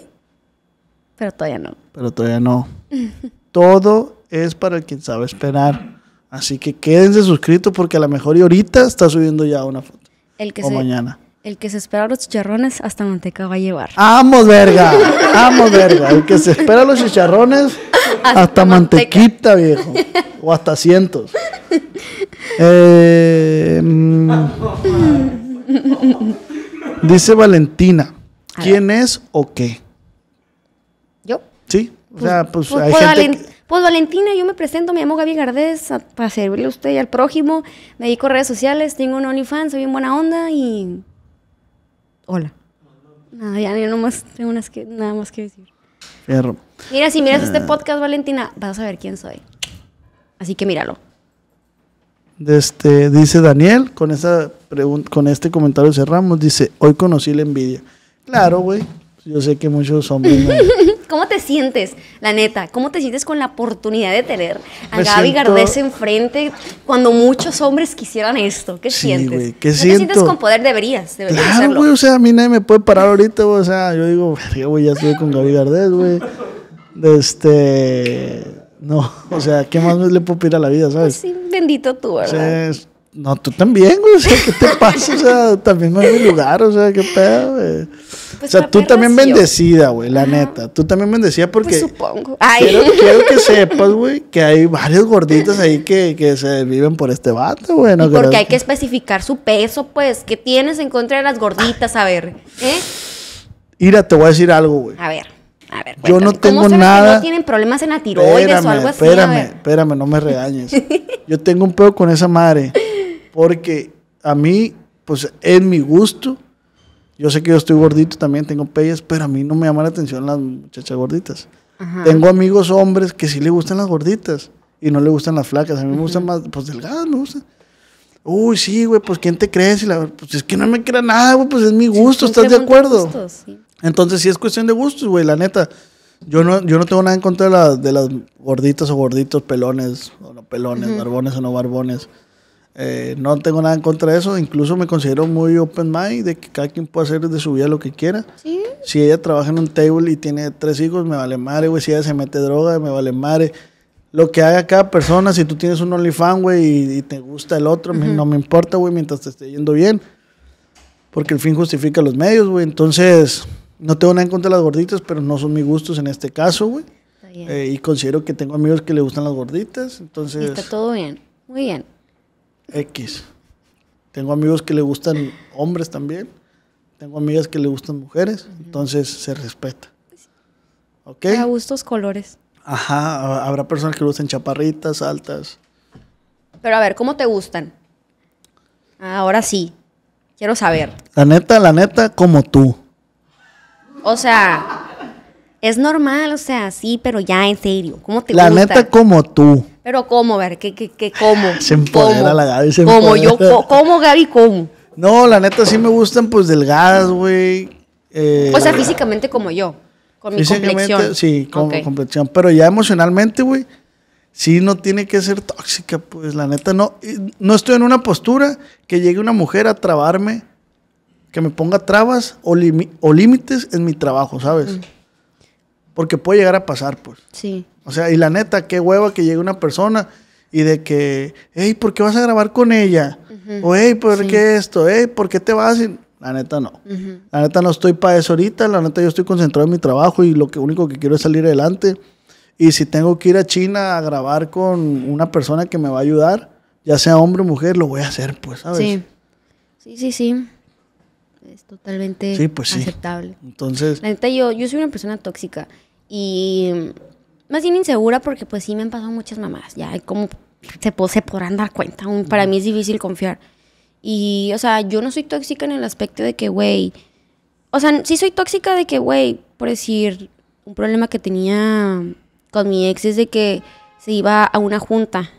[SPEAKER 1] pero todavía no.
[SPEAKER 2] Pero todavía no. Todo es para el quien sabe esperar. Así que quédense suscritos porque a lo mejor y ahorita está subiendo ya una foto.
[SPEAKER 1] El que o mañana. El que se espera los chicharrones hasta manteca va a llevar.
[SPEAKER 2] ¡Vamos, verga! ¡Vamos, verga! El que se espera los chicharrones hasta, mantequita, viejo. O hasta cientos. Eh, mm. Dice Valentina, ¿quién es o qué? ¿Yo? Sí, pues,
[SPEAKER 1] Valentina, yo me presento, me llamo Gaby Gardés, para servirle a usted y al prójimo, me dedico a redes sociales, tengo un OnlyFans, soy bien buena onda y... Hola. Nada, ya no más, tengo que, nada más que decir. Mira, si miras este ah. podcast, Valentina, vas a ver quién soy. Así que míralo.
[SPEAKER 2] Este, dice Daniel, con, esa con este comentario cerramos, dice, hoy conocí la envidia. Claro, güey, yo sé que muchos hombres...
[SPEAKER 1] ¿Cómo te sientes, la neta? ¿Cómo te sientes con la oportunidad de tener a Gaby Gardés enfrente cuando muchos hombres quisieran esto? ¿Qué sientes? ¿qué sientes con poder? Deberías, Claro,
[SPEAKER 2] o sea, a mí nadie me puede parar ahorita, o sea, yo digo, ya estoy con Gaby Gardés, güey. Este... No, o sea, ¿qué más le puedo pedir a la vida, sabes?
[SPEAKER 1] Pues sí, bendito tú, ¿verdad?
[SPEAKER 2] no, tú también, güey. O sea, ¿qué te pasa? O sea, también no es mi lugar, o sea, qué pedo, güey. Pues o sea, tú también bendecida, güey, la neta. Tú también bendecida pues porque. Pues supongo.
[SPEAKER 1] Pero Quiero, que sepas,
[SPEAKER 2] güey, que hay varios gorditos ahí que, que se viven por este vato, güey. No porque hay
[SPEAKER 1] que especificar su peso, pues. ¿Qué tienes en contra de las gorditas? A ver, ¿eh?
[SPEAKER 2] Ira, te voy a decir algo, güey.
[SPEAKER 1] A ver. A ver, yo
[SPEAKER 2] no tengo nada. no tienen
[SPEAKER 1] problemas en la tiroides espérame, o algo así. Espérame,
[SPEAKER 2] espérame, no me regañes. yo tengo un pedo con esa madre. Porque a mí, pues es mi gusto. Yo sé que yo estoy gordito, también tengo pellas, pero a mí no me llaman la atención las muchachas gorditas. Tengo amigos hombres que sí le gustan las gorditas y no le gustan las flacas. A mí me gustan más, pues delgadas me gustan. Uy, sí, güey, pues ¿quién te crees? Y la, pues es que no me crea nada, güey, pues es mi gusto, ¿estás de acuerdo? sí. Entonces, sí es cuestión de gustos, güey, la neta. Yo no, yo no tengo nada en contra de, las gorditas o gorditos, pelones o no pelones, barbones o no barbones. Eh, no tengo nada en contra de eso. Incluso me considero muy open mind de que cada quien puede hacer de su vida lo que quiera. ¿Sí? Si ella trabaja en un table y tiene tres hijos, me vale madre, güey. Si ella se mete droga, me vale madre. Lo que haga cada persona, si tú tienes un OnlyFans, güey, y, te gusta el otro, no me importa, güey, mientras te esté yendo bien. Porque el fin justifica los medios, güey. Entonces, no tengo nada en contra de las gorditas, pero no son mis gustos en este caso, güey. Eh, y considero que tengo amigos que le gustan las gorditas, entonces... está
[SPEAKER 1] todo bien, muy bien.
[SPEAKER 2] X. Tengo amigos que le gustan hombres también. Tengo amigas que le gustan mujeres, entonces se respeta. ¿Ok? A gustos, colores. Ajá, habrá personas que le gustan chaparritas, altas.
[SPEAKER 1] Pero a ver, ¿cómo te gustan? Ahora sí, quiero saber.
[SPEAKER 2] La neta, la neta, como tú.
[SPEAKER 1] O sea, es normal, o sea, sí, pero ya en serio. ¿Cómo te la gusta? La neta,
[SPEAKER 2] como tú.
[SPEAKER 1] Pero cómo, ver, ¿qué, qué, qué cómo? Se empodera la Gaby, se ¿Cómo yo, cómo Gaby, cómo? No, la neta sí me gustan,
[SPEAKER 2] pues, delgadas, güey. Eh, o sea, físicamente
[SPEAKER 1] como yo, con mi complexión. Sí, con mi
[SPEAKER 2] complexión, pero ya emocionalmente, güey, sí no tiene que ser tóxica, pues, la neta no. No estoy en una postura que llegue una mujer a trabarme que me ponga trabas o, límites en mi trabajo, ¿sabes? Mm. Porque puede llegar a pasar, pues. Sí. O sea, y la neta, qué hueva que llegue una persona y de que, hey, ¿por qué vas a grabar con ella? O, hey, ¿por qué esto? Hey, ¿por qué te vas? La neta no. La neta no estoy para eso ahorita. La neta yo estoy concentrado en mi trabajo y lo que único que quiero es salir adelante. Y si tengo que ir a China a grabar con una persona que me va a ayudar, ya sea hombre o mujer, lo voy a hacer, pues,
[SPEAKER 1] ¿sabes? Sí. Sí, sí, sí es totalmente pues aceptable. Entonces. yo, yo soy una persona tóxica y más bien insegura porque pues sí me han pasado muchas mamás. Ya, como se, podrán dar cuenta, para mí es difícil confiar. Y, o sea, yo no soy tóxica en el aspecto de que, güey, o sea, sí soy tóxica de que, güey, por decir, un problema que tenía con mi ex es de que se iba a una junta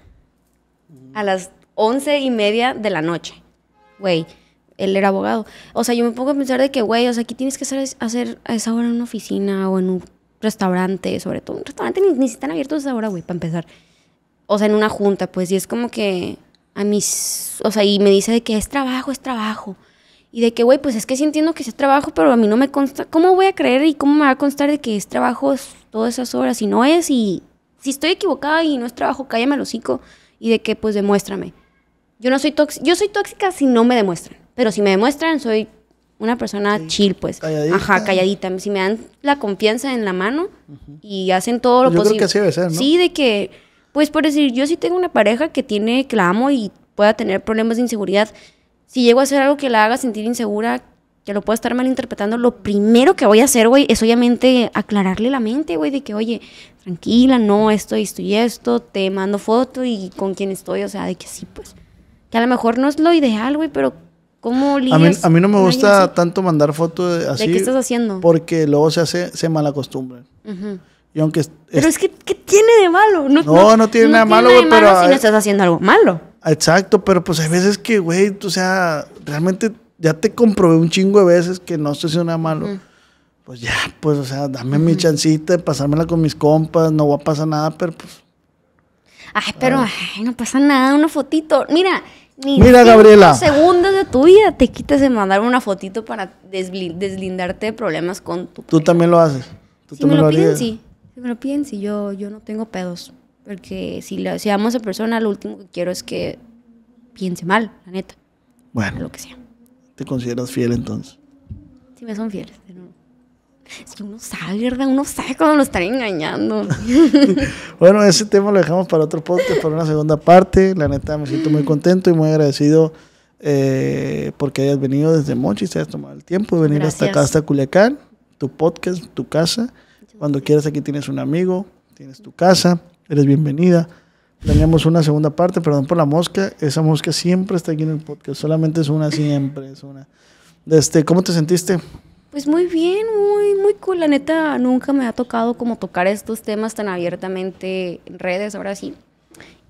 [SPEAKER 1] a las once y media de la noche. Güey, él era abogado. O sea, yo me pongo a pensar de que, güey, o sea, aquí tienes que hacer, hacer a esa hora en una oficina o en un restaurante, sobre todo. Un restaurante ni, ni están abiertos a esa hora, güey, para empezar. O sea, en una junta, pues, y es como que a mis, o sea, y me dice de que es trabajo, es trabajo. Y de que, güey, pues es que sí entiendo que es trabajo, pero a mí no me consta, ¿cómo voy a creer y cómo me va a constar de que es trabajo todas esas horas? Y no es, y si estoy equivocada y no es trabajo, cállame el hocico. Y de que, pues, demuéstrame. Yo no soy tóxica, yo soy tóxica si no me demuestran. Pero si me demuestran, soy una persona chill, pues. Calladita. Ajá, calladita. Si me dan la confianza en la mano y hacen todo lo yo posible. Creo que así debe ser, ¿no? Sí, de que, pues por decir, yo sí tengo una pareja que tiene, que la amo y pueda tener problemas de inseguridad. Si llego a hacer algo que la haga sentir insegura, que lo pueda estar malinterpretando, lo primero que voy a hacer, güey, es obviamente aclararle la mente, güey, de que, oye, tranquila, no, esto, esto y esto, te mando foto y con quién estoy, o sea, de que sí, pues. Que a lo mejor no es lo ideal, güey, pero ¿Cómo A mí, no me gusta
[SPEAKER 2] tanto mandar fotos así. ¿De qué estás haciendo? Porque luego se hace, se mala Y aunque... pero es que,
[SPEAKER 1] ¿qué tiene de malo? No, no, tiene nada malo, güey, pero... si no estás haciendo algo
[SPEAKER 2] malo. Exacto, pero pues hay veces que, güey, o sea, realmente ya te comprobé un chingo de veces que no estoy haciendo nada malo. Pues ya, pues, o sea, dame mi chancita de pasármela con mis compas, no va a pasar nada, pero pues...
[SPEAKER 1] Ay, pero ay, no pasa nada, una fotito. Mira, Mira, Gabriela. Segundos de tu vida te quitas de mandar una fotito para deslindarte de problemas con tu.
[SPEAKER 2] Tú también lo haces. ¿Tú si, lo piden, sí.
[SPEAKER 1] si me lo piden, sí. Yo, no tengo pedos. Porque si, amo a esa persona, lo último que quiero es que piense mal, la neta.
[SPEAKER 2] Bueno. Lo que sea. ¿Te consideras fiel entonces?
[SPEAKER 1] Sí, me son fieles. Pero... Es que uno sabe, ¿verdad? Uno sabe cuando lo están engañando.
[SPEAKER 2] bueno, ese tema lo dejamos para otro podcast, para una segunda parte. La neta, me siento muy contento y muy agradecido eh, porque hayas venido desde Mochi te hayas tomado el tiempo de venir hasta acá, hasta Culiacán, tu podcast, tu casa. Cuando quieras, aquí tienes un amigo, tienes tu casa, eres bienvenida. Planeamos una segunda parte, perdón por la mosca. Esa mosca siempre está aquí en el podcast, solamente es una, siempre es una. Este, ¿Cómo te sentiste?
[SPEAKER 1] Pues muy bien, muy, muy cool. La neta, nunca me ha tocado como tocar estos temas tan abiertamente en redes, ahora sí.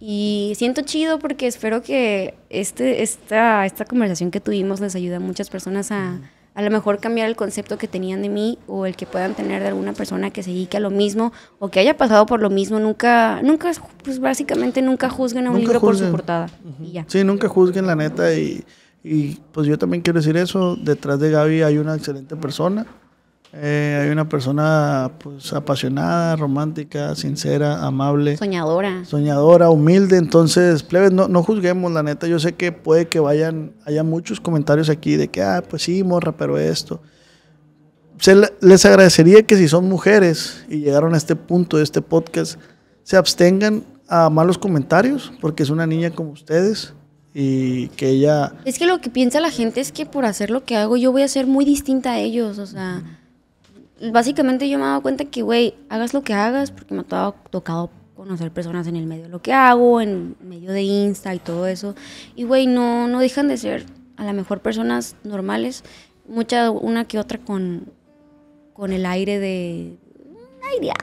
[SPEAKER 1] Y siento chido porque espero que este, esta, esta conversación que tuvimos les ayude a muchas personas a a lo mejor cambiar el concepto que tenían de mí o el que puedan tener de alguna persona que se dedique a lo mismo o que haya pasado por lo mismo. Nunca, nunca pues básicamente nunca juzguen a un libro por su portada.
[SPEAKER 2] Sí, nunca juzguen la neta y... Y pues yo también quiero decir eso, detrás de Gaby hay una excelente persona, eh, hay una persona pues apasionada, romántica, sincera, amable.
[SPEAKER 1] Soñadora.
[SPEAKER 2] Soñadora, humilde. Entonces, plebes, no, no juzguemos, la neta. Yo sé que puede que vayan, haya muchos comentarios aquí de que, ah, pues sí, morra, pero esto. Se, les agradecería que si son mujeres y llegaron a este punto de este podcast, se abstengan a malos comentarios, porque es una niña como ustedes y que ella...
[SPEAKER 1] Es que lo que piensa la gente es que por hacer lo que hago yo voy a ser muy distinta a ellos, o sea, básicamente yo me he dado cuenta que, güey, hagas lo que hagas, porque me ha tocado conocer personas en el medio de lo que hago, en medio de Insta y todo eso, y, güey, no, dejan de ser a lo mejor personas normales, mucha una que otra con, con el aire de...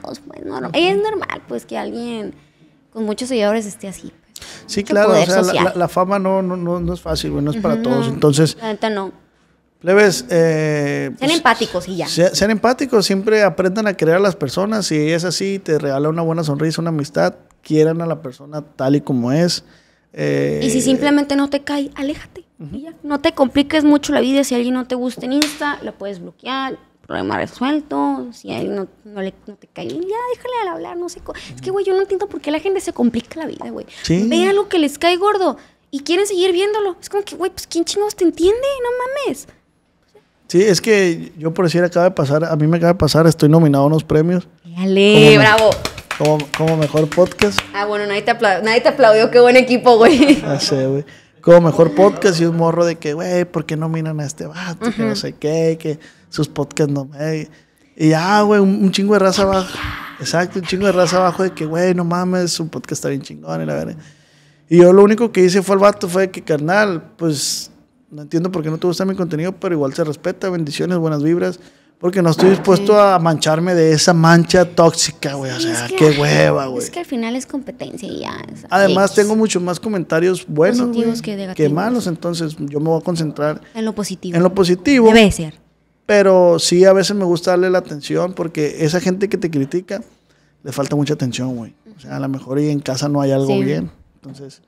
[SPEAKER 2] pues, Es
[SPEAKER 1] normal, pues, que alguien con muchos seguidores esté así.
[SPEAKER 2] Sí, claro, o sea, la, fama no, no, no, es fácil, no es para todos. Entonces, no. Plebes, eh, sean
[SPEAKER 1] pues, empáticos y ya.
[SPEAKER 2] Sean, empáticos, siempre aprendan a querer a las personas. Si es así, te regala una buena sonrisa, una amistad, quieran a la persona tal y como es.
[SPEAKER 1] Eh, y si simplemente no te cae, aléjate. No te compliques mucho la vida. Si alguien no te gusta en Insta, la puedes bloquear, problema resuelto, si a no, le, no te cae, ya déjale al hablar, no sé. Es que, güey, yo no entiendo por qué la gente se complica la vida, güey. Sí. lo que les cae gordo y quieren seguir viéndolo. Es como que, güey, pues ¿quién chingados te entiende? No mames.
[SPEAKER 2] Sí, es que yo por decir acaba de pasar, a mí me acaba de pasar, estoy nominado a unos premios.
[SPEAKER 1] Dale, bravo.
[SPEAKER 2] como, mejor podcast.
[SPEAKER 1] Ah, bueno, nadie te, aplaudió, nadie te aplaudió, qué buen equipo, güey.
[SPEAKER 2] Ya güey. Como mejor podcast y un morro de que, güey, ¿por qué nominan a este vato? Que no sé qué, que sus podcasts no. me Y ya, güey, un, chingo de raza abajo. Exacto, un chingo de raza abajo de que, güey, no mames, su podcast está bien chingón y la verdad. Y yo lo único que hice fue al vato, fue que, carnal, pues no entiendo por qué no te gusta mi contenido, pero igual se respeta, bendiciones, buenas vibras. Porque no estoy dispuesto a mancharme de esa mancha tóxica, güey. o sea, qué hueva, güey. Es
[SPEAKER 1] que al final es competencia y ya. Además,
[SPEAKER 2] tengo muchos más comentarios buenos que, que, malos. Entonces, yo me voy a concentrar
[SPEAKER 1] en lo positivo. En lo
[SPEAKER 2] positivo. Debe ser. Pero sí, a veces me gusta darle la atención porque esa gente que te critica le falta mucha atención, güey. O sea, a lo mejor ahí en casa no hay algo bien. Entonces,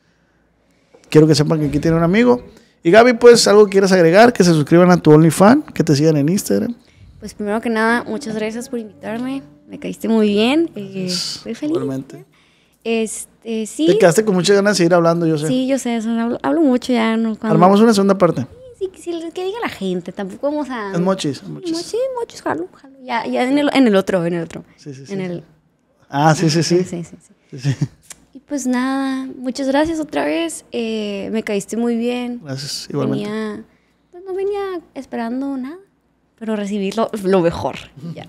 [SPEAKER 2] quiero que sepan que aquí tiene un amigo. Y Gaby, pues, algo quieres agregar, que se suscriban a tu OnlyFan, que te sigan en Instagram.
[SPEAKER 1] Pues primero que nada, muchas gracias por invitarme. Me caíste muy bien. Eh, estoy feliz. Este, sí. Te quedaste con
[SPEAKER 2] muchas ganas de seguir hablando, yo sé. Sí,
[SPEAKER 1] yo sé, hablo, mucho ya. Armamos una segunda parte. Sí, si que diga la gente, tampoco vamos a... En mochis, en mochis. Mochis, jalo, Ya, ya en, el, otro, en el otro. Sí, sí, sí. En el...
[SPEAKER 2] Ah, sí, sí, sí. sí, sí, sí.
[SPEAKER 1] Y pues nada, muchas gracias otra vez. Eh, me caíste muy bien. Gracias, igualmente. Pues, no venía esperando nada, pero recibí lo, mejor. ya.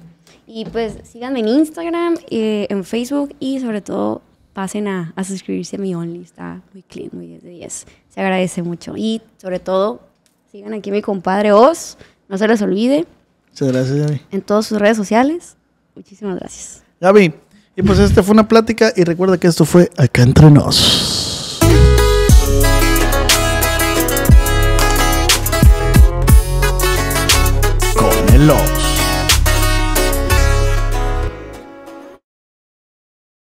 [SPEAKER 1] Y pues síganme en Instagram, eh, en Facebook y sobre todo pasen a, a suscribirse a mi Only. Está muy clean, muy de 10. Se agradece mucho. Y sobre todo, Sigan aquí mi compadre Oz. No se les olvide.
[SPEAKER 2] Muchas gracias, Gaby.
[SPEAKER 1] En todas sus redes sociales. Muchísimas gracias.
[SPEAKER 2] Gaby, y pues esta fue una plática y recuerda que esto fue Acá Entre Nos. Con el Oz.